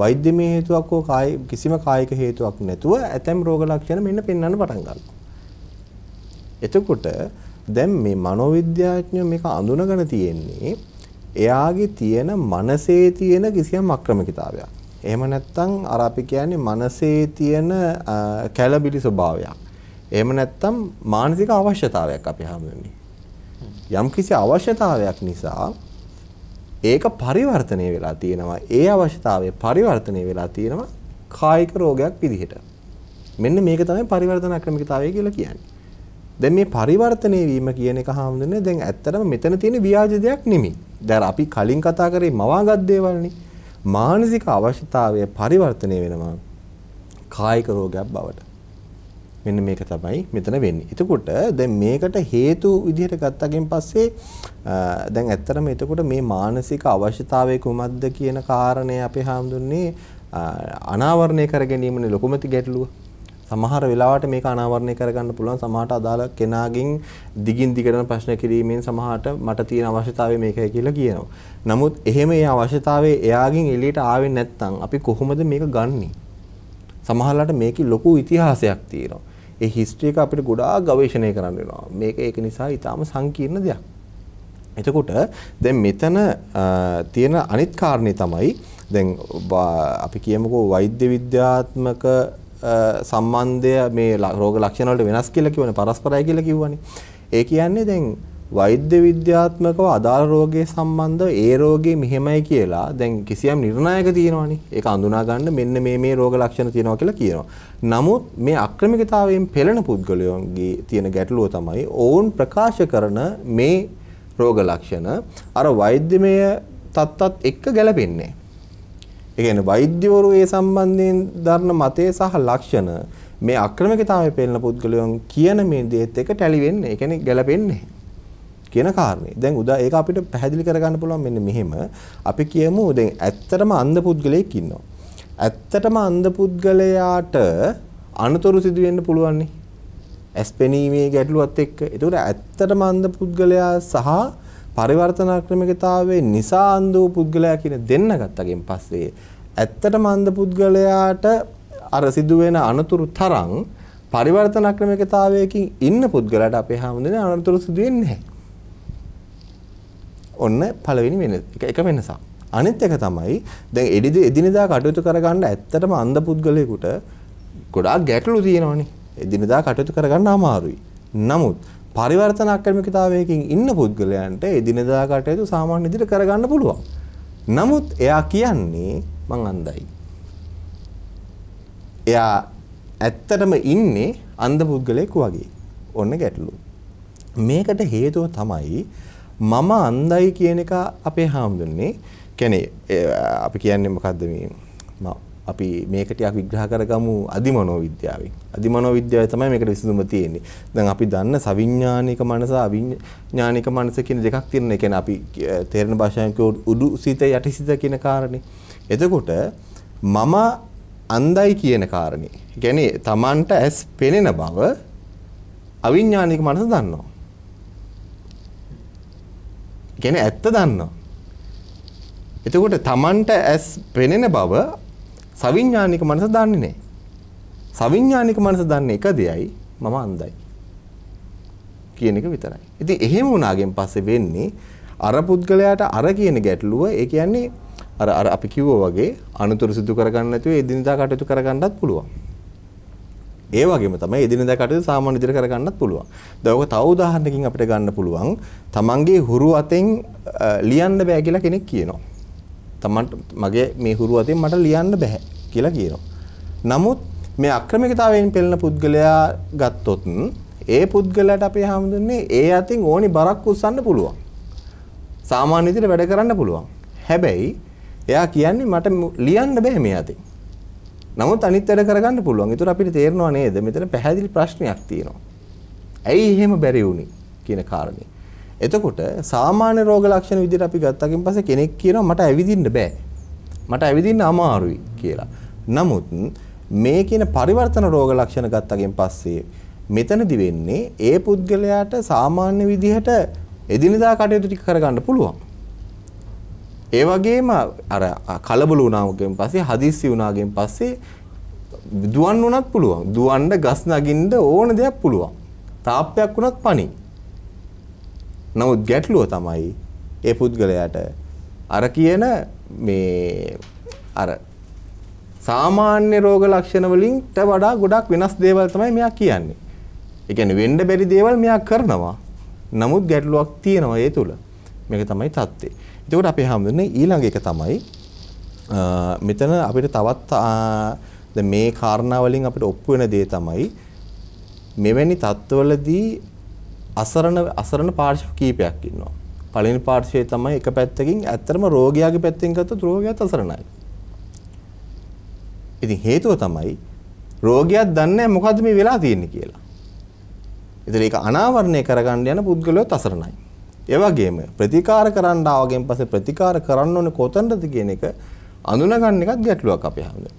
වෛද්‍යමය හේතුවක් හෝ කායි කිසිම කායික හේතුවක් නැතුව ඇතැම් රෝග ලක්ෂණ මෙන්න පෙන්වන්න පටන් ගන්නවා. එතකොට දැන් මේ මනෝවිද්‍යාඥයෝ මේක අඳුනගෙන තියෙන්නේ එයාගේ තියෙන මනසේ තියෙන කිසියම් අක්‍රමිකතාවයක්. එහෙම නැත්නම් අර අපි කියන්නේ මනසේ තියෙන කැළඹිලි ස්වභාවයක්. එහෙම නැත්නම් මානසික අවශ්‍යතාවයක් අපි හමුවෙන්නේ. යම්කිසි අවශ්‍යතාවයක් නිසා ඒක පරිවර්තනය වෙලා තියෙනවා. ඒ අවශ්‍යතාවය පරිවර්තනය වෙලා තියෙනවා කායික රෝගයක් විදිහට. මෙන්න මේක තමයි පරිවර්තන ක්‍රමිකතාවය කියලා කියන්නේ. දැන් මේ පරිවර්තනය වීම කියන එක හාමුදුරනේ දැන් ඇත්තටම මෙතන තියෙන ව්‍යාජ දෙයක් නෙමෙයි. දැන් අපි කලින් කතා කරේ මවාගත් දේවල්නේ. මානසික අවශ්‍යතාවය පරිවර්තනය වෙනවා කායික රෝගයක් බවට. මෙන්න මේක තමයි මෙතන වෙන්නේ. එතකොට දැන් මේකට හේතු විදිහට ගත්තකින් පස්සේ දැන් ඇත්තටම එතකොට මේ මානසික අවශ්‍යතාවය කුමක්ද කියන කාරණය අපේ හාමුදුරනේ අනාවරණය කර ගැනීමනේ ලොකුම ගැටලුව. සමහර වෙලාවට මේක අනාවරණය කරගන්න පුළුවන් සමහරට අදාළ කෙනාගෙන් දිගින් දිගටම ප්‍රශ්න කිරීමෙන් සමහරට මට තියෙන අවශ්‍යතාවය මේකයි කියලා කියනවා. නමුත් එහෙම ඒ අවශ්‍යතාවය එයාගෙන් එළියට ආවේ නැත්නම් අපි කොහොමද මේක ගන්නෙ? සමහරලාට මේකේ ලොකු ඉතිහාසයක් තියෙනවා. ඒ හිස්ටරි එක අපිට ගොඩාක් ගවේෂණය කරන්න වෙනවා. මේක ඒක නිසා ඊටාම සංකීර්ණ දෙයක්. එතකොට දැන් මෙතන තියෙන අනිත් කාරණේ තමයි දැන් අපි කියමුකෝ වෛද්‍ය විද්‍යාත්මක සම්බන්ධය මේ රෝග ලක්ෂණ වලට වෙනස් කියලා කියවනේ පරස්පරයි කියලා කිව්වනේ. ඒ කියන්නේ දැන් වෛද්‍ය විද්‍යාත්මකව අදාළ රෝගයේ සම්බන්ධව ඒ රෝගේ මෙහෙමයි කියලා දැන් කිසියම් නිර්ණායක තියෙනවනේ. ඒක අඳුනා ගන්න මෙන්න මේ මේ රෝග ලක්ෂණ තියෙනවා කියලා කියනවා. නමුත් මේ අක්‍රමිකතාවයෙන් පෙළෙන පුද්ගලයන්ගේ තියෙන ගැටලුව තමයි ඔවුන් ප්‍රකාශ කරන මේ රෝග ලක්ෂණ අර වෛද්‍යමය තත්ත්වත් එක්ක ගැලපෙන්නේ. ඒ කියන්නේ වෛද්‍යවරු ඒ සම්බන්ධයෙන් දරන මතය සහ ලක්ෂණ මේ අක්‍රමිකතාවයේ පෙළෙන පුද්ගලයන් කියන මේ දේත් එක්ක ටැලි වෙන්නේ. ඒ කියන්නේ ගැලපෙන්නේ නැහැ. කියන කාරණේ. දැන් උදා ඒක අපිට පැහැදිලි කරගන්න පුළුවන් මෙන්න මෙහෙම. අපි කියමු දැන් ඇත්තටම අන්ධ පුද්ගලයෙක් ඉන්නවා. ඇත්තටම අන්ධ පුද්ගලයාට අනතුරු සිදු වෙන්න පුළුවන් නේ. ඇස් පෙනීමේ ගැටලුවත් එක්ක. ඒතකොට ඇත්තටම අන්ධ පුද්ගලයා සහ පරිවර්තනාත්මකතාවයේ නිසා අන්ධ වූ පුද්ගලයා කියන දෙන්න ගත්තගෙන් පස්සේ ඇත්තටම අන්ධ පුද්ගලයාට අර සිදුවෙන අනතුරු තරම් පරිවර්තනාත්මකතාවයකින් ඉන්න පුද්ගලයාට අපේ හැමදේම අනතුරු සිදු වෙන්නේ නැහැ. ඔන්න පළවෙනි වෙන එක වෙනසක්. අනිත් එක තමයි දැන් එදිනෙ එදිනෙදා කටයුතු කරගන්න ඇත්තටම අන්ධ පුද්ගලයෙකුට ගොඩාක් ගැටලු තියෙනවනේ. එදිනෙදා කටයුතු කරගන්න අමාරුයි. නමුත් පරිවර්තනාත්මකතාවයකින් ඉන්න පුද්ගලයන්ට එදිනෙදා කටයුතු සාමාන්‍ය විදිහට කරගන්න පුළුවන්. නමුත් එයා කියන්නේ මං අන්ධයි. එයා ඇත්තටම ඉන්නේ අන්ධ පුද්ගලයෙක් වගේ. ඔන්න ගැටලු. මේකට හේතුව තමයි මම අන්දයි කියන එක අපේ හාමුදුරනේ කියන්නේ අපි කියන්නේ මොකද්ද මේ අපි මේකට යක් විග්‍රහ කරගමු අධිමනෝ විද්‍යාවෙන්. අධිමනෝ විද්‍යාවේ තමයි මේකට විසඳුම තියෙන්නේ. දැන් අපි දන්න සවිඥානික මනස අවිඥානික මනස කියන දෙකක් තියෙනවා. ඒ කියන්නේ අපි තේරෙන භාෂාවෙන් කියව උඩුසිත යටිසිත කියන කාරණේ. එතකොට මම අන්දයි කියන කාරණේ. ඒ කියන්නේ Tamanට ඇස් පෙනෙන බව අවිඥානික මනස දන්නවා. කියන්නේ ඇත්ත දන්නවා. එතකොට Tamanට ඇස් පෙනෙන බව සවිඥානික මනස දන්නේ නැහැ. සවිඥානික මනස දන්නේ එක දෙයයි මම අන්දයි. කියන එක විතරයි. ඉතින් එහෙම වුණාගෙන් පස්සේ වෙන්නේ අර පුද්ගලයාට අර කියන ගැටලුව ඒ කියන්නේ අර අර අපි කිව්වා වගේ අනුතර සිදු කරගන්න නැතුව එදිනදා කටයුතු කරගන්නත් පුළුවන්. ඒ වගේම තමයි එදිනෙදා කටයුතු සාමාන්‍ය විදිහට කරගන්නත් පුළුවන්. දවක තව උදාහරණකින් අපිට ගන්න පුළුවන් තමන්ගේ හුරු අතෙන් ලියන්න බෑ කියලා කෙනෙක් කියනවා. තමන්ට මගේ මේ හුරු අතෙන් මට ලියන්න බෑ කියලා කියනවා. නමුත් මේ අක්‍රමිකතාවයෙන් පෙළෙන පුද්ගලයා ගත්තොත් ඒ පුද්ගලයාට අපි හඳුන්නේ ඒ අතින් ඕනි බරක් උස්සන්න පුළුවන්. සාමාන්‍ය විදිහට වැඩ කරන්න පුළුවන්. හැබැයි එයා කියන්නේ මට ලියන්න බෑ මේ අතින්. නමුත් අනිත් වැඩ කරගන්න පුළුවන්. ඒතර අපිට තේරෙනවා නේද? මෙතන පැහැදිලි ප්‍රශ්නයක් තියෙනවා. ඇයි එහෙම බැරි වුනේ කියන කාරණේ. එතකොට සාමාන්‍ය රෝග ලක්ෂණ විදිහට අපි ගත්තකින් පස්සේ කෙනෙක් කියනවා මට ඇවිදින්න බෑ. මට ඇවිදින්න අමාරුයි කියලා. නමුත් මේ කියන පරිවර්තන රෝග ලක්ෂණ ගත්තකින් පස්සේ මෙතනදි වෙන්නේ ඒ පුද්ගලයාට සාමාන්‍ය විදිහට එදිනදා කටයුතු ටික කරගන්න පුළුවන්. ඒ වගේම අර කලබල වුණාමගෙන් පස්සේ හදිස්සි වුණාගෙන් පස්සේ දුවන් වුණත් පුළුවන්. දුවන්න ගස් නගින්න ඕන දෙයක් පුළුවන්. තාප්පයක් වුණත් පණි. නමුත් ගැටලුව තමයි ඒ පුද්ගලයාට අර කියන මේ අර සාමාන්‍ය රෝග ලක්ෂණ වලින්ට වඩා ගොඩක් වෙනස් දේවල් තමයි මෙයා කියන්නේ. ඒ කියන්නේ වෙන්න බැරි දේවල් මෙයා කරනවා. නමුත් ගැටලුවක් තියෙනවා ඒ තුල. මේක තමයි தත්ත්වේ. එතකොට අපි හඳුන්නේ ඊළඟ එක තමයි මෙතන අපිට තවත් දැන් මේ කාරණා වලින් අපිට ඔප්පු වෙන දේ තමයි මෙවැනි තත්ත්වවලදී අසරණ අසරණ පාර්ශ්ව කීපයක් ඉන්නවා. පළවෙනි පාර්ශ්වයේ තමයි එක පැත්තකින් ඇත්තටම රෝගියාගේ පැත්තෙන් ගත්තොත් රෝගියාත් අසරණයි. ඉතින් හේතුව තමයි රෝගියාත් දන්නේ මොකද්ද මේ වෙලා තියෙන්නේ කියලා. ඉතින් ඒක අනාවරණය කරගන්න යන පුද්ගලයෝ අසරණයි. ඒ වගේම ප්‍රතිකාර කරන්න ආවගෙන් පස්සේ ප්‍රතිකාර කරන්න ඕනේ කොතනද කියන එක අඳුනගන්න එකත් ගැටලුවක් අපේ හැමදේම.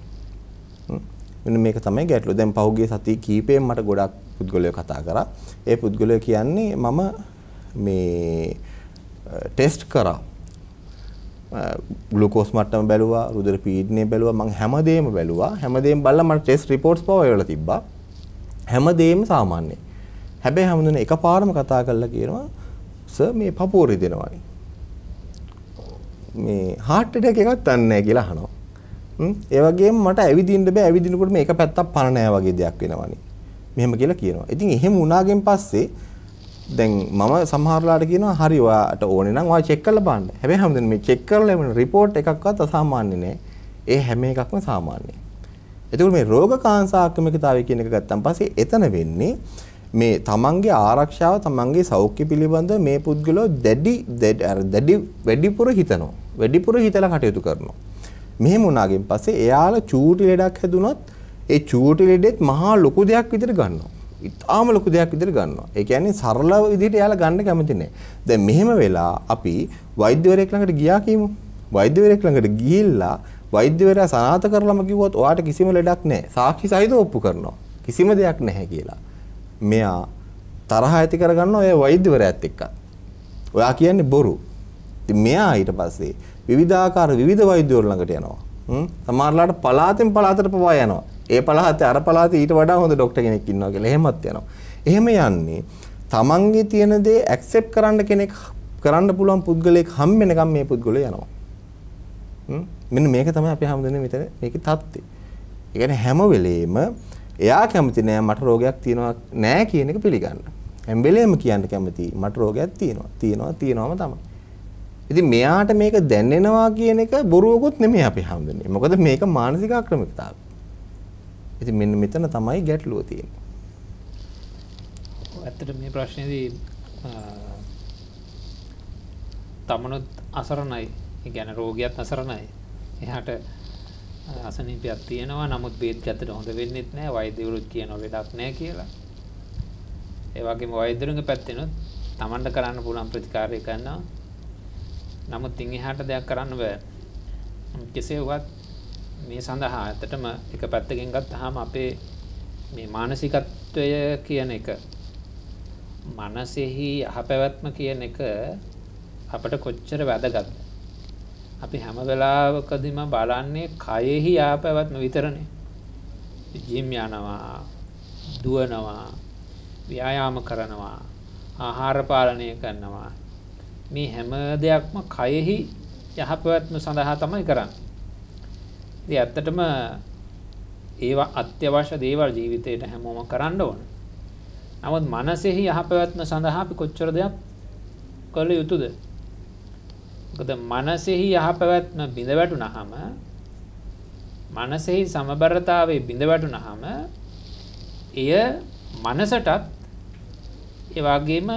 මෙන්න මේක තමයි ගැටලුව. දැන් පහුගිය සති කීපෙම මට ගොඩක් පුද්ගලයෝ කතා කරා. ඒ පුද්ගලයෝ කියන්නේ මම මේ ටෙස්ට් කරා. ග්ලූකෝස් මට්ටම බැලුවා, රුධිර පීඩනය බැලුවා, මං හැමදේම බැලුවා. හැමදේම බලලා මට ටෙස්ට් රිපෝට්ස් පව වල තිබ්බා. හැමදේම සාමාන්‍යයි. හැබැයි හැමදෙන එකපාරම කතා කරලා කියනවා සර් මේ පපුව රිදෙනවා මේ heart attack එකක් තන්නේ කියලා අහනවා. හ්ම් ඒ වගේම මට ඇවිදින්න බෑ ඇවිදිනකොට මේක පැත්තක් පණ නෑ වගේ දෙයක් වෙනවනේ. මෙහෙම කියලා කියනවා. ඉතින් එහෙම වුණාගෙන් පස්සේ දැන් මම සමහරලාට කියනවා හරි ඔයාට ඕනේ නම් ඔයා චෙක් කරලා බලන්න. හැබැයි හැමදෙන්න මේ චෙක් කරලා එමු report එකක්වත් අසාමාන්‍ය නෑ. ඒ හැම එකක්ම සාමාන්‍යයි. එතකොට මේ රෝග කාංශාක්‍රමිකතාවය කියන එක ගත්තන් පස්සේ එතන වෙන්නේ මේ තමන්ගේ ආරක්ෂාව තමන්ගේ සෞඛ්‍ය පිළිබඳ මේ පුද්ගලෝ දැඩි දැඩි වැඩිපුර හිතනවා. වැඩිපුර හිතලා කටයුතු කරනවා. මෙහෙම වුණාගෙන් පස්සේ එයාලා චූටි ලෙඩක් හැදුනොත් ඒ චූටි ලෙඩෙත් මහා ලොකු දෙයක් විදිහට ගන්නවා. ඉතාම ලොකු දෙයක් විදිහට ගන්නවා. ඒ කියන්නේ සරල විදිහට එයාලා ගන්න කැමති නැහැ. දැන් මෙහෙම වෙලා අපි වෛද්‍යවරයෙක් ළඟට ගියා කියමු. වෛද්‍යවරයෙක් ළඟට ගිහිල්ලා වෛද්‍යවරයා සනාථ කරලම කිව්වොත් ඔයාට කිසිම ලෙඩක් නැහැ. සාක්ෂි සහිතව ඔප්පු කරනවා. කිසිම දෙයක් නැහැ කියලා. මෙයා තරහ ඇති කරගන්න ඔය වෛද්‍යවරයාත් එක්ක. ඔයා කියන්නේ බොරු. ඉතින් මෙයා ඊට පස්සේ විවිධාකාර විවිධ වෛද්‍යවරු ළඟට යනවා. හ්ම් සමහරලාට පලාතෙන් පලාතට පවා යනවා. ඒ පලාතේ අර පලාතේ ඊට වඩා හොඳ ડોක්ටර් කෙනෙක් ඉන්නවා කියලා එහෙමත් යනවා. එහෙම යන්නේ තමන්ගේ තියෙන දේ ඇක්සෙප්ට් කරන්න කෙනෙක් කරන්න පුළුවන් පුද්ගලයෙක් හම්බෙනකම් මේ පුද්ගලයා යනවා. හ්ම් මෙන්න මේක තමයි අපි හැමදෙන්නේ මෙතන මේකේ தත්ත්වය. ඒ කියන්නේ හැම වෙලේම එයා කැමති නෑ මට රෝගයක් තියෙනවා නෑ කියන එක පිළිගන්න. හැම වෙලේම කියන්න කැමති මට රෝගයක් තියෙනවා. තියෙනවා තියෙනවම තමයි. ඉතින් මෙයාට මේක දැනෙනවා කියන එක බොරුවකුත් නෙමෙයි අපි හඳුන්නේ. මොකද මේක මානසික ආක්‍රමිකතාවය. ඉතින් මෙන්න මෙතන තමයි ගැටලුව තියෙන්නේ. ඇත්තට මේ ප්‍රශ්නේදී තමනුත් අසරණයි. ඒ කියන්නේ රෝගියත් අසරණයි. එහාට අසනීපයක් තියෙනවා නමුත් බේත් ගත්තට හොඳ වෙන්නෙත් නෑ වෛද්‍යවරුත් කියනවා වැඩක් නෑ කියලා. ඒ වගේම වෛද්‍යවරුන්ගේ පැත්තෙනුත් Tamanට කරන්න පුළුවන් ප්‍රතිකාරය කරනවා. නමුත් ඉන් එහාට දෙයක් කරන්න බෑ. කෙසේ වුවත් මේ සඳහා ඇත්තටම එක පැත්තකින් ගත්තාම අපේ මේ මානසිකත්වය කියන එක මනසෙහි අහපැවැත්ම කියන එක අපට කොච්චර වැදගත්ද අපි හැම වෙලාවකදම බලන්නේ කයෙහි ආපැවත්ම විතරණය ජිම් යනවා දුවනවා ව්‍යායාම කරනවා ආහාර පාලනය කරනවා මේ හැම දෙයක්ම කයෙහි යහපවත්ම සඳහා තමයි කරන්නේ. ඉතින් ඇත්තටම ඒවා අත්‍යවශ්‍ය දේවල් ජීවිතේට හැමෝම කරන්න ඕන. නමුත් මනසෙහි යහපවත්ම සඳහා අපි කොච්චර දෙයක් කළ යුතුද? මොකද මනසෙහි යහපැවැත්ම බිඳ වැටුනහම මනසෙහි සමබරතාවයේ බිඳ වැටුනහම එය මනසටත් ඒ වගේම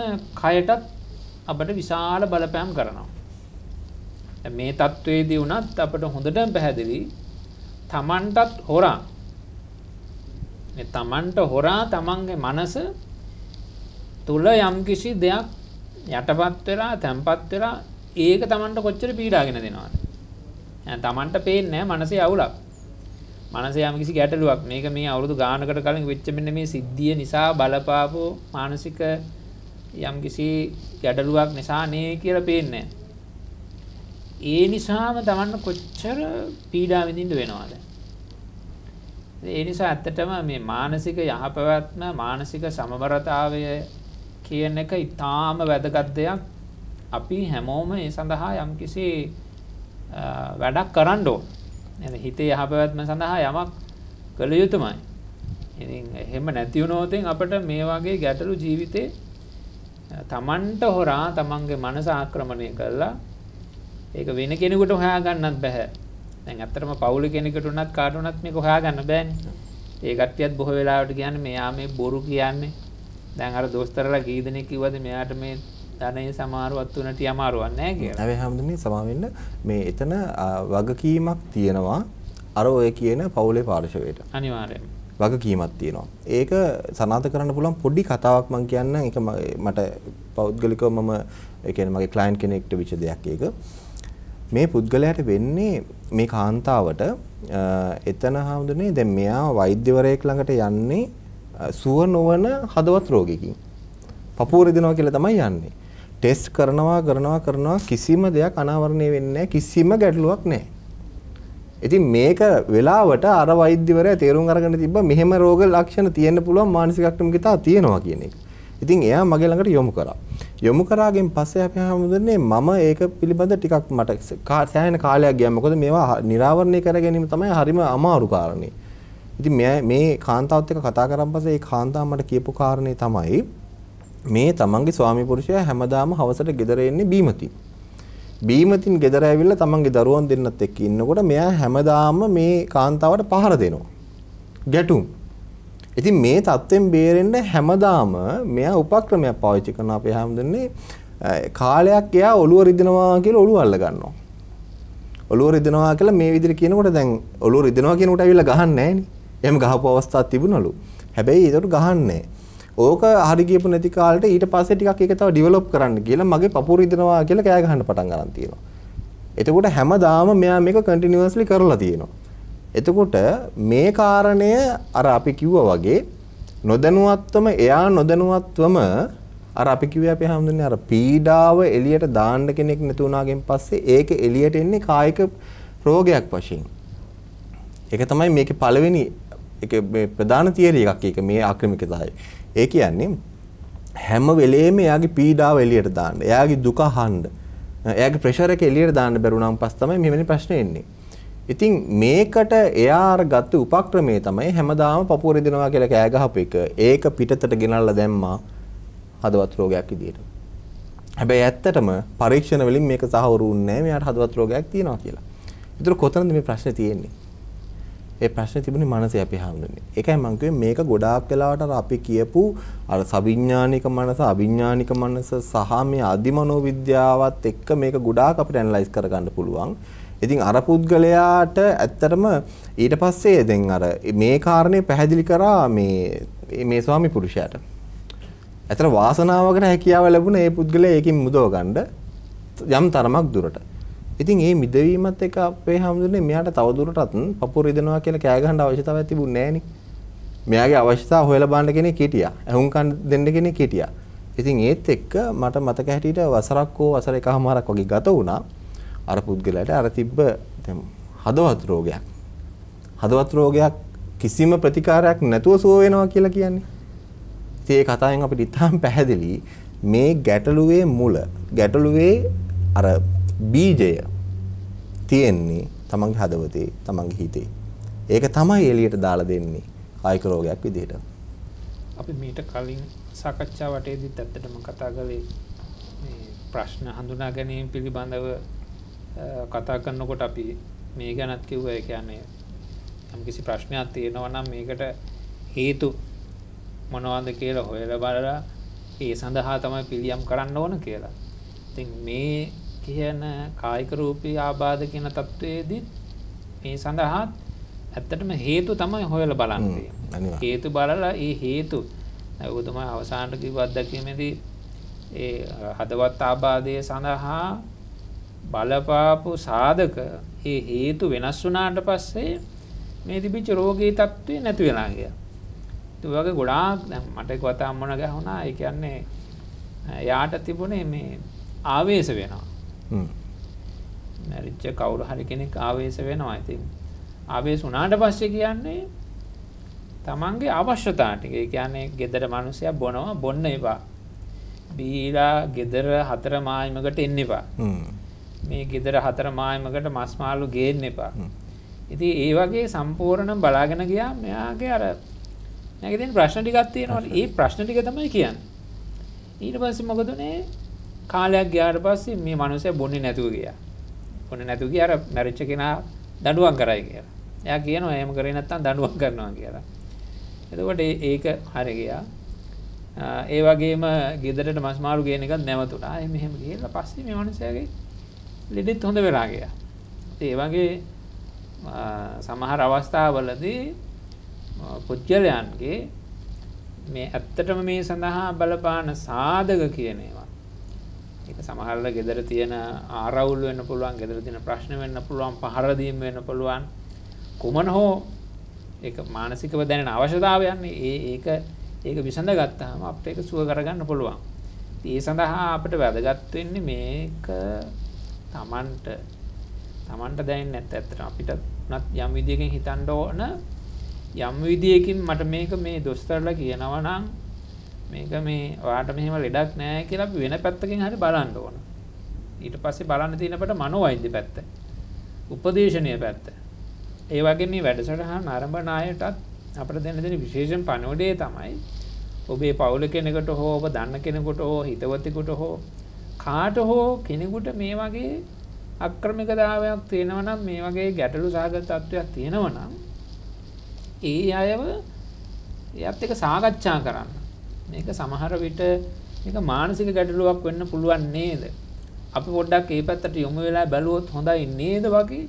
කයටත් අපිට විශාල බලපෑම් කරනවා. මේ தത്വයේදී වුණත් අපිට හොඳටම පැහැදිලි තමන්ටත් හොරා මේ තමන්ට හොරා තමන්ගේ මනස තුල යම්කිසි දෙයක් යටපත් වෙලා තැම්පත් වෙලා ඒක Tamanට කොච්චර පීඩාගෙන දෙනවද? දැන් Tamanට පේන්නේ මනසේ අවුලක්. මනසේ යම් කිසි ගැටලුවක්. මේක මේ අවුරුදු ගානකට කලින් වෙච්ච මෙන්න මේ සිද්ධිය නිසා බලපාපු මානසික යම් කිසි ගැටලුවක් නිසා නේ කියලා පේන්නේ. ඒ නිසාම Tamanට කොච්චර පීඩා විඳින්න වෙනවද? ඒ නිසා ඇත්තටම මේ මානසික යහපැවැත්ම මානසික සමබරතාවය කියන එක ඊටාම වැදගත් දෙයක් අපි හැමෝම ඒ සඳහා යම් කිසි වැඩක් කරන්න ඕන. එහෙනම් හිතේ යහපැවැත්ම සඳහා යමක් කළ යුතුමයි. ඉතින් එහෙම නැති වුණොත් අපිට මේ වගේ ගැටලු ජීවිතේ තමන්ට හොරා තමන්ගේ මනස ආක්‍රමණය කරලා ඒක වෙන කෙනෙකුට හොයාගන්නත් බෑ. දැන් ඇත්තටම පවුල කෙනෙකුට උනත් කාට උනත් මේක හොයාගන්න බෑනේ. ඒ කට්ටියත් බොහෝ වෙලාවට කියන්නේ මෙයා මේ බොරු කියන්නේ. දැන් අර දොස්තරලා කී දෙනෙක් කිව්වද මෙයාට මේ ධනය සමාරුවත් වනට අමාරුවන්න ඇ හමුදුනේ සමාවෙන්න මේ එතන වගකීමක් තියෙනවා අර ඔය කියන පවුලේ පාර්ශවයට අනිවාරයෙන් වගකීමක් තියෙනවා ඒක සනාත කරන්න පුළන් පොඩ්ඩි කතාවක් මං කියන්න එක මට පෞද්ගලිකව මම එකන මගේ කලයින් කෙනෙක්ට විච දෙයක් ඒක මේ පුද්ගලයට වෙන්නේ මේ කාන්තාවට එතන හාමුදුනේ දැන් මෙයා වෛද්‍යවරයෙක් ළඟට යන්නේ සුව නොවන හදවත් රෝගිකින්. පපුව රිදෙනවා කියලා තමයි යන්නේ. ටෙස්ට් කරනවා කරනවා කරනවා කිසිම දෙයක් අනාවරණය වෙන්නේ කිසිම ගැටලුවක් නැහැ. ඉතින් මේක වෙලාවට අර වෛද්‍යවරයා තේරුම් අරගෙන තිබ්බ මෙහෙම රෝග ලක්ෂණ තියෙන්න පුළුවන් මානසික අක්‍රමිකතා තියෙනවා කියන එක. ඉතින් එයා මගේ ළඟට යොමු කරා. යොමු කරාගෙන් පස්සේ අපි හැමදෙන්නේ මම ඒක පිළිබඳ ටිකක් මට සෑහෙන කාලයක් ගියා. මොකද මේවා निराවරණය කර ගැනීම තමයි හරිම අමාරු කාරණේ. ඉතින් මේ මේ කාන්තාවත් එක්ක කතා කරන් පස්සේ ඒ කාන්තාව මට කියපු කාරණේ තමයි මේ තමන්ගේ ස්වාමි පුරුෂයා හැමදාම හවසට ගෙදර එන්නේ බීමතින්. බීමතින් ගෙදර ඇවිල්ලා තමන්ගේ දරුවන් දෙන්නත් එක්ක ඉන්නකොට මෙයා හැමදාම මේ කාන්තාවට පහර දෙනවා. ගැටුම්. ඉතින් මේ தත්වෙන් බේරෙන්න හැමදාම මෙයා උපක්‍රමයක් පාවිච්චි කරනවා අපි හැමදෙන්නේ කාලයක් එයා ඔළුව රිදෙනවා කියලා ඔළුව අල්ල ගන්නවා. ඔළුව රිදෙනවා කියලා මේ විදිහට කියනකොට දැන් ඔළුව රිදෙනවා කියනකොට ඇවිල්ලා ගහන්නේ නැහැ නේ. එහෙම ගහපු අවස්ථාවක් තිබුණලු. හැබැයි ඒකට ගහන්නේ නැහැ. ඕක හරි ගියපු නැති කාලෙට ඊට පස්සේ ටිකක් ඒක තව ඩිවෙලොප් කරන්න කියලා මගේ පපුව රිදෙනවා කියලා කෑ ගහන්න පටන් ගන්න තියෙනවා. එතකොට හැමදාම මෙයා මේක කන්ටිනියුස්ලි කරලා තියෙනවා. එතකොට මේ කාරණය අර අපි කිව්වා වගේ නොදැනුවත්වම එයා නොදැනුවත්වම අර අපි කිව්වේ අපි හැමෝටම අර පීඩාව එළියට දාන්න කෙනෙක් නැති වුණාගෙන් පස්සේ ඒක එළියට එන්නේ කායික රෝගයක් වශයෙන්. ඒක තමයි මේකේ පළවෙනි ඒක මේ ප්‍රධාන තියරි එකක් ඒක මේ ආක්‍රමිකතාවය. ඒ කියන්නේ හැම වෙලේම එයාගේ පීඩාව එළියට දාන්න. එයාගේ දුක අහන්න. එයාගේ ප්‍රෙෂර් එක එළියට දාන්න බැරුණාම පස් තමයි මෙවැනි ප්‍රශ්න එන්නේ. ඉතින් මේකට එයා ගත්ත උපක්‍රමය තමයි හැමදාම පපුව රිදෙනවා කියලා කෑ ගහපු එක. ඒක පිටතට ගෙනල්ලා දැම්මා හදවත් රෝගයක් විදියට. හැබැයි ඇත්තටම පරීක්ෂණ වලින් මේක සාහවරු වුණේ නැහැ. මෙයාට හදවත් රෝගයක් තියෙනවා කියලා. ඒතර කොතනද මේ ප්‍රශ්නේ තියෙන්නේ? ඒ ප්‍රශ්නේ තිබුණේ මනසේ අපි හැමෝටම. ඒකයි මම කිව්වේ මේක ගොඩාක් වෙලාවට අපි කියපු අර සවිඥානික මනස, අවිඥානික මනස සහ මේ අධිමනෝවිද්‍යාවත් එක්ක මේක ගොඩාක් අපිට ඇනලයිස් කරගන්න පුළුවන්. ඉතින් අර පුද්ගලයාට ඇත්තටම ඊට පස්සේ දැන් අර මේ කාරණේ පැහැදිලි කරා මේ මේ ස්වාමි පුරුෂයාට. ඇතර වාසනාවකට හැකියාව ලැබුණ ඒ පුද්ගලයා ඒකින් මුදව ගන්න යම් තරමක් දුරට. ඉතින් මේ මිදවීමත් එක්ක අපේ හැමදෙන්නේ මෙයාට තවදුරටත් පපුව රිදෙනවා කියලා කෑ ගහන්න අවශ්‍යතාවයක් තිබුණේ නැහෙනි. මෙයාගේ අවශ්‍යතාව හොයලා බලන්න කෙනෙක් හිටියා. ඇහුම් කන් දෙන්න කෙනෙක් හිටියා. ඉතින් ඒත් එක්ක මට මතක හැටියට වසරක් හෝ වසර එකහමාරක් වගේ ගත වුණා. අර පුද්ගලයාට අර තිබ්බ හදවත් රෝගයක්. හදවත් රෝගයක් කිසිම ප්‍රතිකාරයක් නැතුව සුව වෙනවා කියලා කියන්නේ. ඉතින් ඒ කතාවෙන් අපිට ඉතාම පැහැදිලි මේ ගැටලුවේ මුල ගැටලුවේ අර බීජය තියෙන්නේ තමන්ගේ හදවතේ තමන්ගේ හිතේ. ඒක තමයි එළියට දාලා දෙන්නේ කායික රෝගයක් විදිහට. අපි මීට කලින් සාකච්ඡා වටේදීත් ඇත්තටම කතා කළේ මේ ප්‍රශ්න හඳුනා ගැනීම පිළිබඳව කතා කරනකොට අපි මේ ගැනත් කිව්වා ඒ කියන්නේ යම්කිසි ප්‍රශ්නයක් තියෙනවා නම් මේකට හේතු මොනවද කියලා හොයලා බලලා ඒ සඳහා තමයි පිළියම් කරන්න ඕන කියලා. ඉතින් මේ කියන කායික රූපී ආබාධ කියන තත්ත්වයේදී මේ සඳහාත් ඇත්තටම හේතු තමයි හොයල බලන්නේ හේතු බලලා ඒ හේතු ඔබතුම අවසානට කිව්ව අත්දැකීමේදී ඒ හදවත් ආබාධය සඳහා බලපාපු සාධක ඒ හේතු වෙනස් වුණාට පස්සේ මේ තිබිච්ච රෝගී තත්ත්වය නැති වෙලා ගියා. ඒ වගේ ගොඩාක් දැන් මට එක වතාවක් මොන ගැහුණා ඒ කියන්නේ යාට තිබුණේ මේ ආවේශ වෙනවා. මැරිච්ච කවුරු හරි කෙනෙක් ආවේශ වෙනවා ඉතින් ආවේශ වුණාට පස්සේ කියන්නේ තමන්ගේ අවශ්‍යතාටික කියන්නේ ගෙදර මනුසය බොනවා බොන්න එපා බීලා ගෙදර හතර මායමකට එන්න එපා මේ ගෙදර හතර මායමකට මස්මාලු ගේන්න එපා ඉති ඒ වගේ සම්පූර්ණ බලාගෙන ගියා මෙයාගේ අර නැගතින් ප්‍රශ්න ටිකත්තිය නොට ඒ ප්‍රශ්න ටික තමයි කියන්න ඊට පස්ස මොකදනේ කාලයක් ගියාට පස්සේ මේ මනුස්සයා බොන්නේ නැතුව ගියා. බොන්නේ නැතුව ගියා අර මැරිච්ච කෙනා දඬුවම් කරයි කියලා. එයා කියනවා එහෙම කරේ නැත්නම් දඬුවම් කරනවා කියලා. එතකොට ඒක හරි ගියා. ඒ වගේම ගෙදරට මස් මාළු ගේන එකත් නැවතුණා. එහෙම එහෙම ගිහලා පස්සේ මේ මනුස්සයාගේ ලෙඩෙත් හොඳ වෙලා ගියා. ඒ වගේ සමහර අවස්ථාවලදී පුජ්‍යලයන්ගේ මේ ඇත්තටම මේ සඳහා බලපාන සාධක කියන ඒවා ඒක සමහරවල් ගෙදර තියෙන ආරවුල් වෙන්න පුළුවන් ගෙදර තියෙන ප්‍රශ්න වෙන්න පුළුවන් පහර දීම වෙන්න පුළුවන් කුමන හෝ ඒක මානසිකව දැනෙන අවශ්‍යතාවයන් ඒ ඒක ඒක විසඳගත්තාම අපිට ඒක සුව කරගන්න පුළුවන්. ඒ සඳහා අපිට වැදගත් වෙන්නේ මේක Tamanට Tamanට දැනෙන්නේ නැත්නම් ඇත්තට අපිට උනත් යම් විදියකින් හිතන්න ඕන යම් විදියකින් මට මේක මේ දොස්තරලා කියනවා නම් මේක මේ වාට මෙහෙම ලෙඩක් නෑ කියලා අපි වෙන පැත්තකින් හරි බලන්න ඕන. ඊට පස්සේ බලන්න තියෙන අපට මනෝවෛද්‍ය පැත්ත. උපදේශනීය පැත්ත. ඒ වගේ මේ වැඩසටහන ආරම්භන අයටත් අපිට දෙන්න දෙන විශේෂම පණිවිඩය තමයි ඔබේ පවුල කෙනෙකුට හෝ ඔබ දන්න කෙනෙකුට හෝ හිතවතෙකුට හෝ කාට හෝ කෙනෙකුට මේ වගේ අක්‍රමිකතාවයක් තියෙනවා නම් මේ වගේ ගැටලු සහගත තත්වයක් තියෙනවා නම් ඒ අයව එයත් එක්ක සාකච්ඡා කරන්න. මේක සමහර විට මේක මානසික ගැටලුවක් වෙන්න පුළුවන් නේද? අපි පොඩ්ඩක් ඒ පැත්තට යොමු වෙලා බැලුවොත් හොඳයි නේද වගේ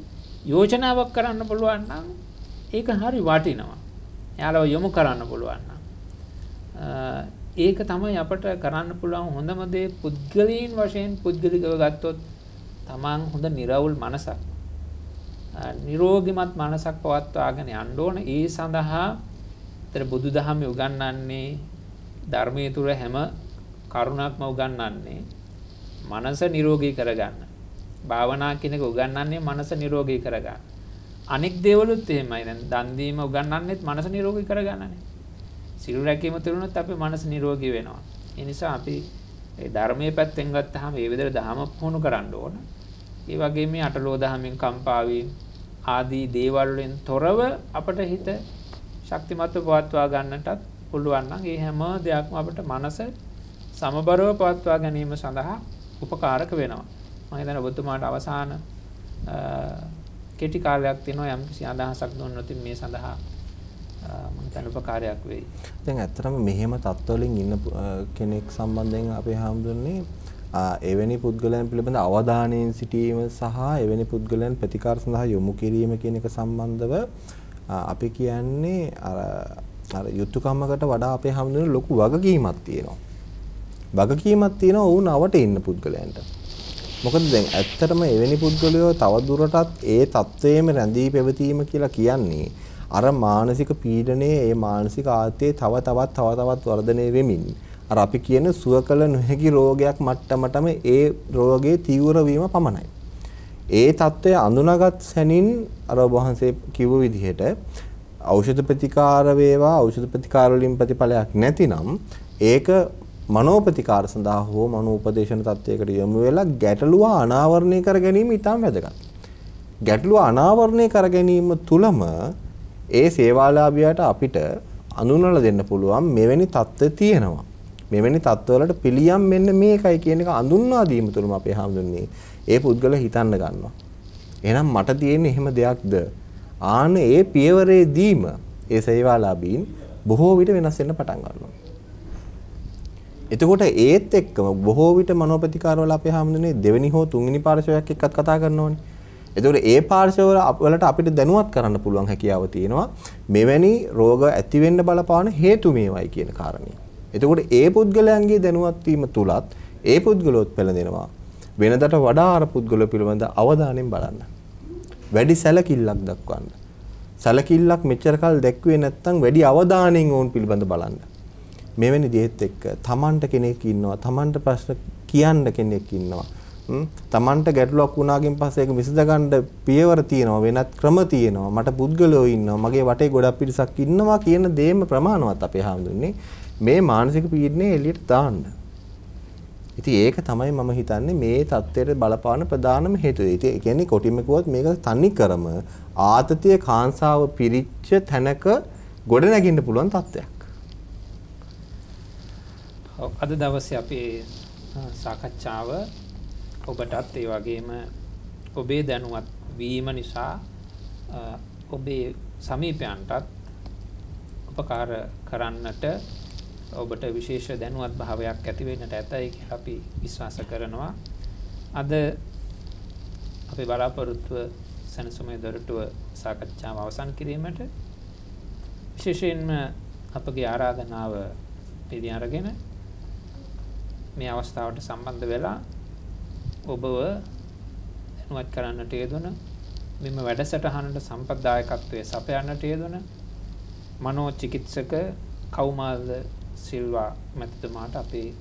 යෝජනාවක් කරන්න පුළුවන් නම් ඒක හරි වටිනවා. එයාලව යොමු කරන්න පුළුවන් ඒක තමයි අපට කරන්න පුළුවන් හොඳම දේ පුද්ගලීන් වශයෙන් පුද්ගලිකව ගත්තොත් තමන් හොඳ निराවුල් මනසක් නිරෝගිමත් මනසක් පවත්වාගෙන යන්න ඕන ඒ සඳහා තර බුදුදහමේ උගන්වන්නේ ධර්මයේ තුර හැම කරුණක්ම උගන්වන්නේ මනස නිරෝගී කරගන්න. භාවනා කියන එක උගන්වන්නේ මනස නිරෝගී කරගන්න. අනෙක් දේවලුත් එහෙමයි. දැන් දන් දීම උගන්වන්නේත් මනස නිරෝගී කරගන්නනේ. සිල් රැකීම තුරුනොත් අපේ මනස නිරෝගී වෙනවා. ඒ නිසා අපි ඒ ධර්මයේ පැත්තෙන් ගත්තාම මේ විදිහට ධහම පුහුණු කරන්න ඕන. ඒ වගේම මේ අටලෝ දහමෙන් කම්පාවීම් ආදී දේවල් වලින් තොරව අපට හිත ශක්තිමත්ව පවත්වා ගන්නටත් පුළුවන් නම් ඒ හැම දෙයක්ම අපිට මනස සමබරව පවත්වා ගැනීම සඳහා උපකාරක වෙනවා. මම හිතන්නේ ඔබතුමාට අවසාන කෙටි කාලයක් තියෙනවා යම් කිසි අදහසක් දුන්නොත් මේ සඳහා මම හිතන්නේ උපකාරයක් වෙයි. දැන් ඇත්තටම මෙහෙම තත්ත්වවලින් ඉන්න කෙනෙක් සම්බන්ධයෙන් අපේ හැමදෙන්නේ එවැනි පුද්ගලයන් පිළිබඳ අවධානයෙන් සිටීම සහ එවැනි පුද්ගලයන් ප්‍රතිකාර සඳහා යොමු කිරීම කියන එක සම්බන්ධව අපි කියන්නේ අර අර යුතුයකමකට වඩා අපේ හැමදෙන ලොකු වගකීමක් තියෙනවා. වගකීමක් තියෙනවා වුණ අවට ඉන්න පුද්ගලයන්ට. මොකද දැන් ඇත්තටම එවැනි පුද්ගලයෝ තව දුරටත් ඒ தത്വයේම රැඳී පැවතීම කියලා කියන්නේ අර මානසික පීඩනයේ ඒ මානසික ආතතියේ තව තවත් තව තවත් වර්ධනය වෙමින් අර අපි කියන සුව කළ නොහැකි රෝගයක් මට්ටමටම ඒ රෝගයේ තීව්‍ර වීම පමණයි. ඒ తත්වය අඳුනාගත් සැනින් අර වහන්සේ කිව්ව විදිහට ඖෂධ ප්‍රතිකාර වේවා ඖෂධ ප්‍රතිකාර වලින් ප්‍රතිඵලයක් නැතිනම් ඒක මනෝපතිකාර සඳහා හෝ මනෝපදේශන තත්වයකට යොමු වෙලා ගැටලුව අනාවරණය කර ගැනීම ඉතාම වැදගත්. ගැටලුව අනාවරණය කර ගැනීම තුලම ඒ සේවාලාභියාට අපිට අනුනල දෙන්න පුළුවන් මෙවැනි தත්ත්ව තියෙනවා. මෙවැනි தත්ත්වවලට පිළියම් මෙන්න මේකයි කියන එක අඳුන්වා දීම තුලම අපේ හැමදෙන්නේ ඒ පුද්ගලයා හිතන්න ගන්නවා. එහෙනම් මට තියෙන්නේ එහෙම දෙයක්ද? ආන ඒ පියවරේදීම ඒ සේවාලාභීන් බොහෝ විට වෙනස් වෙන්න පටන් ගන්නවා. එතකොට ඒත් එක්කම බොහෝ විට මනෝපතිකාරවල අපේ හැමදෙනේ දෙවෙනි හෝ තුන්වෙනි පාර්ශවයක් එක්කත් කතා කරනෝනේ. එතකොට ඒ පාර්ශවවල වලට අපිට දැනුවත් කරන්න පුළුවන් හැකියාව තියෙනවා මෙවැනි රෝග ඇති වෙන්න බලපාන හේතු මේවයි කියන කාරණේ. එතකොට ඒ පුද්ගලයන්ගේ දැනුවත් වීම තුලත් ඒ පුද්ගලොත් පෙළඳෙනවා. වෙනදට වඩා අර පුද්ගලෝ පිළිබඳ අවධානයෙන් බලන්න. වැඩි සැලකිල්ලක් දක්වන්න. සැලකිල්ලක් මෙච්චර කල් දැක්ුවේ නැත්නම් වැඩි අවධානයෙන් ඕන් පිළිබඳ බලන්න. මෙවැනි දේත් එක්ක තමන්ට කෙනෙක් ඉන්නවා, තමන්ට ප්‍රශ්න කියන්න කෙනෙක් ඉන්නවා. තමන්ට ගැටලුවක් වුණාගෙන් පස්සේ ඒක විසඳගන්න පියවර තියෙනවා, වෙනත් ක්‍රම තියෙනවා. මට පුද්ගලයෝ ඉන්නවා, මගේ වටේ ගොඩක් පිරිසක් ඉන්නවා කියන දේම ප්‍රමාණවත් අපේ හැමදෙන්නේ. මේ මානසික පීඩනය එළියට දාන්න. ඉතින් ඒක තමයි මම හිතන්නේ මේ தත්ත්වයට බලපාන ප්‍රධානම හේතුව. ඉතින් ඒ කියන්නේ කොටිම කිව්වොත් මේක තනි කරම ආතතිය කාංසාව පිරිච්ච තැනක ගොඩ නැගින්න පුළුවන් තත්ත්වයක්. අද දවසේ අපේ සාකච්ඡාව ඔබටත් ඒ වගේම ඔබේ දැනුවත් වීම නිසා ඔබේ සමීපයන්ටත් උපකාර කරන්නට ඔබට විශේෂ දැනුවත් භාවයක් ඇති වෙන්නට ඇතයි කියලා අපි විශ්වාස කරනවා. අද අපි බලාපොරොත්තු සනසුමේ දොරටුව සාකච්ඡාව අවසන් කිරීමට විශේෂයෙන්ම අපගේ ආරාධනාව පිළි අරගෙන මේ අවස්ථාවට සම්බන්ධ වෙලා ඔබව දැනුවත් කරන්නට යෙදුණ මෙම වැඩසටහනට සම්පත් දායකත්වයේ සපයන්නට යෙදුණ මනෝ චිකිත්සක කෞමාල්ද සිල්වා මැතිතුමාට අපේ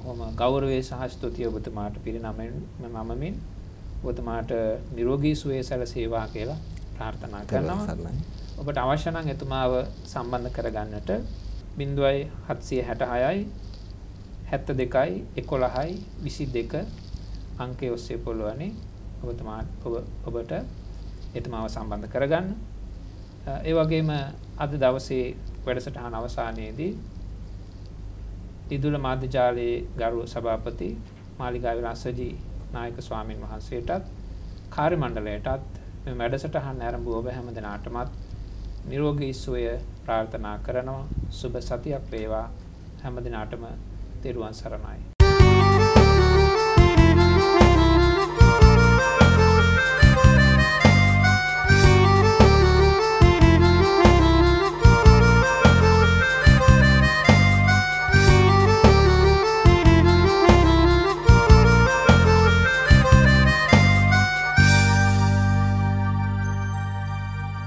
බොහොම ගෞරවයේ සහ ස්තුතිය ඔබතුමාට පිරිනමෙන් නමමින් ඔබතුමාට නිරෝගී සුවය සැලසේවා කියලා ප්‍රාර්ථනා කරනවා. ඔබට අවශ්‍ය නම් එතුමාව සම්බන්ධ කරගන්නට 0766යි 72යි 11යි 22 අංකයේ ඔස්සේ පොළවනේ ඔබතුමා ඔබ ඔබට එතුමාව සම්බන්ධ කරගන්න. ඒ වගේම අද දවසේ වැඩසටහන අවසානයේදී දිදුල මාධ්‍යජාලයේ ගරු සභාපති මාලිගා විලාසජී නායක ස්වාමින් වහන්සේටත් කාර්ය මණ්ඩලයටත් මේ වැඩසටහන ආරම්භ ඔබ හැම දිනාටමත් නිරෝගී සුවය ප්‍රාර්ථනා කරනවා සුබ සතියක් වේවා හැම දිනාටම තෙරුවන් සරණයි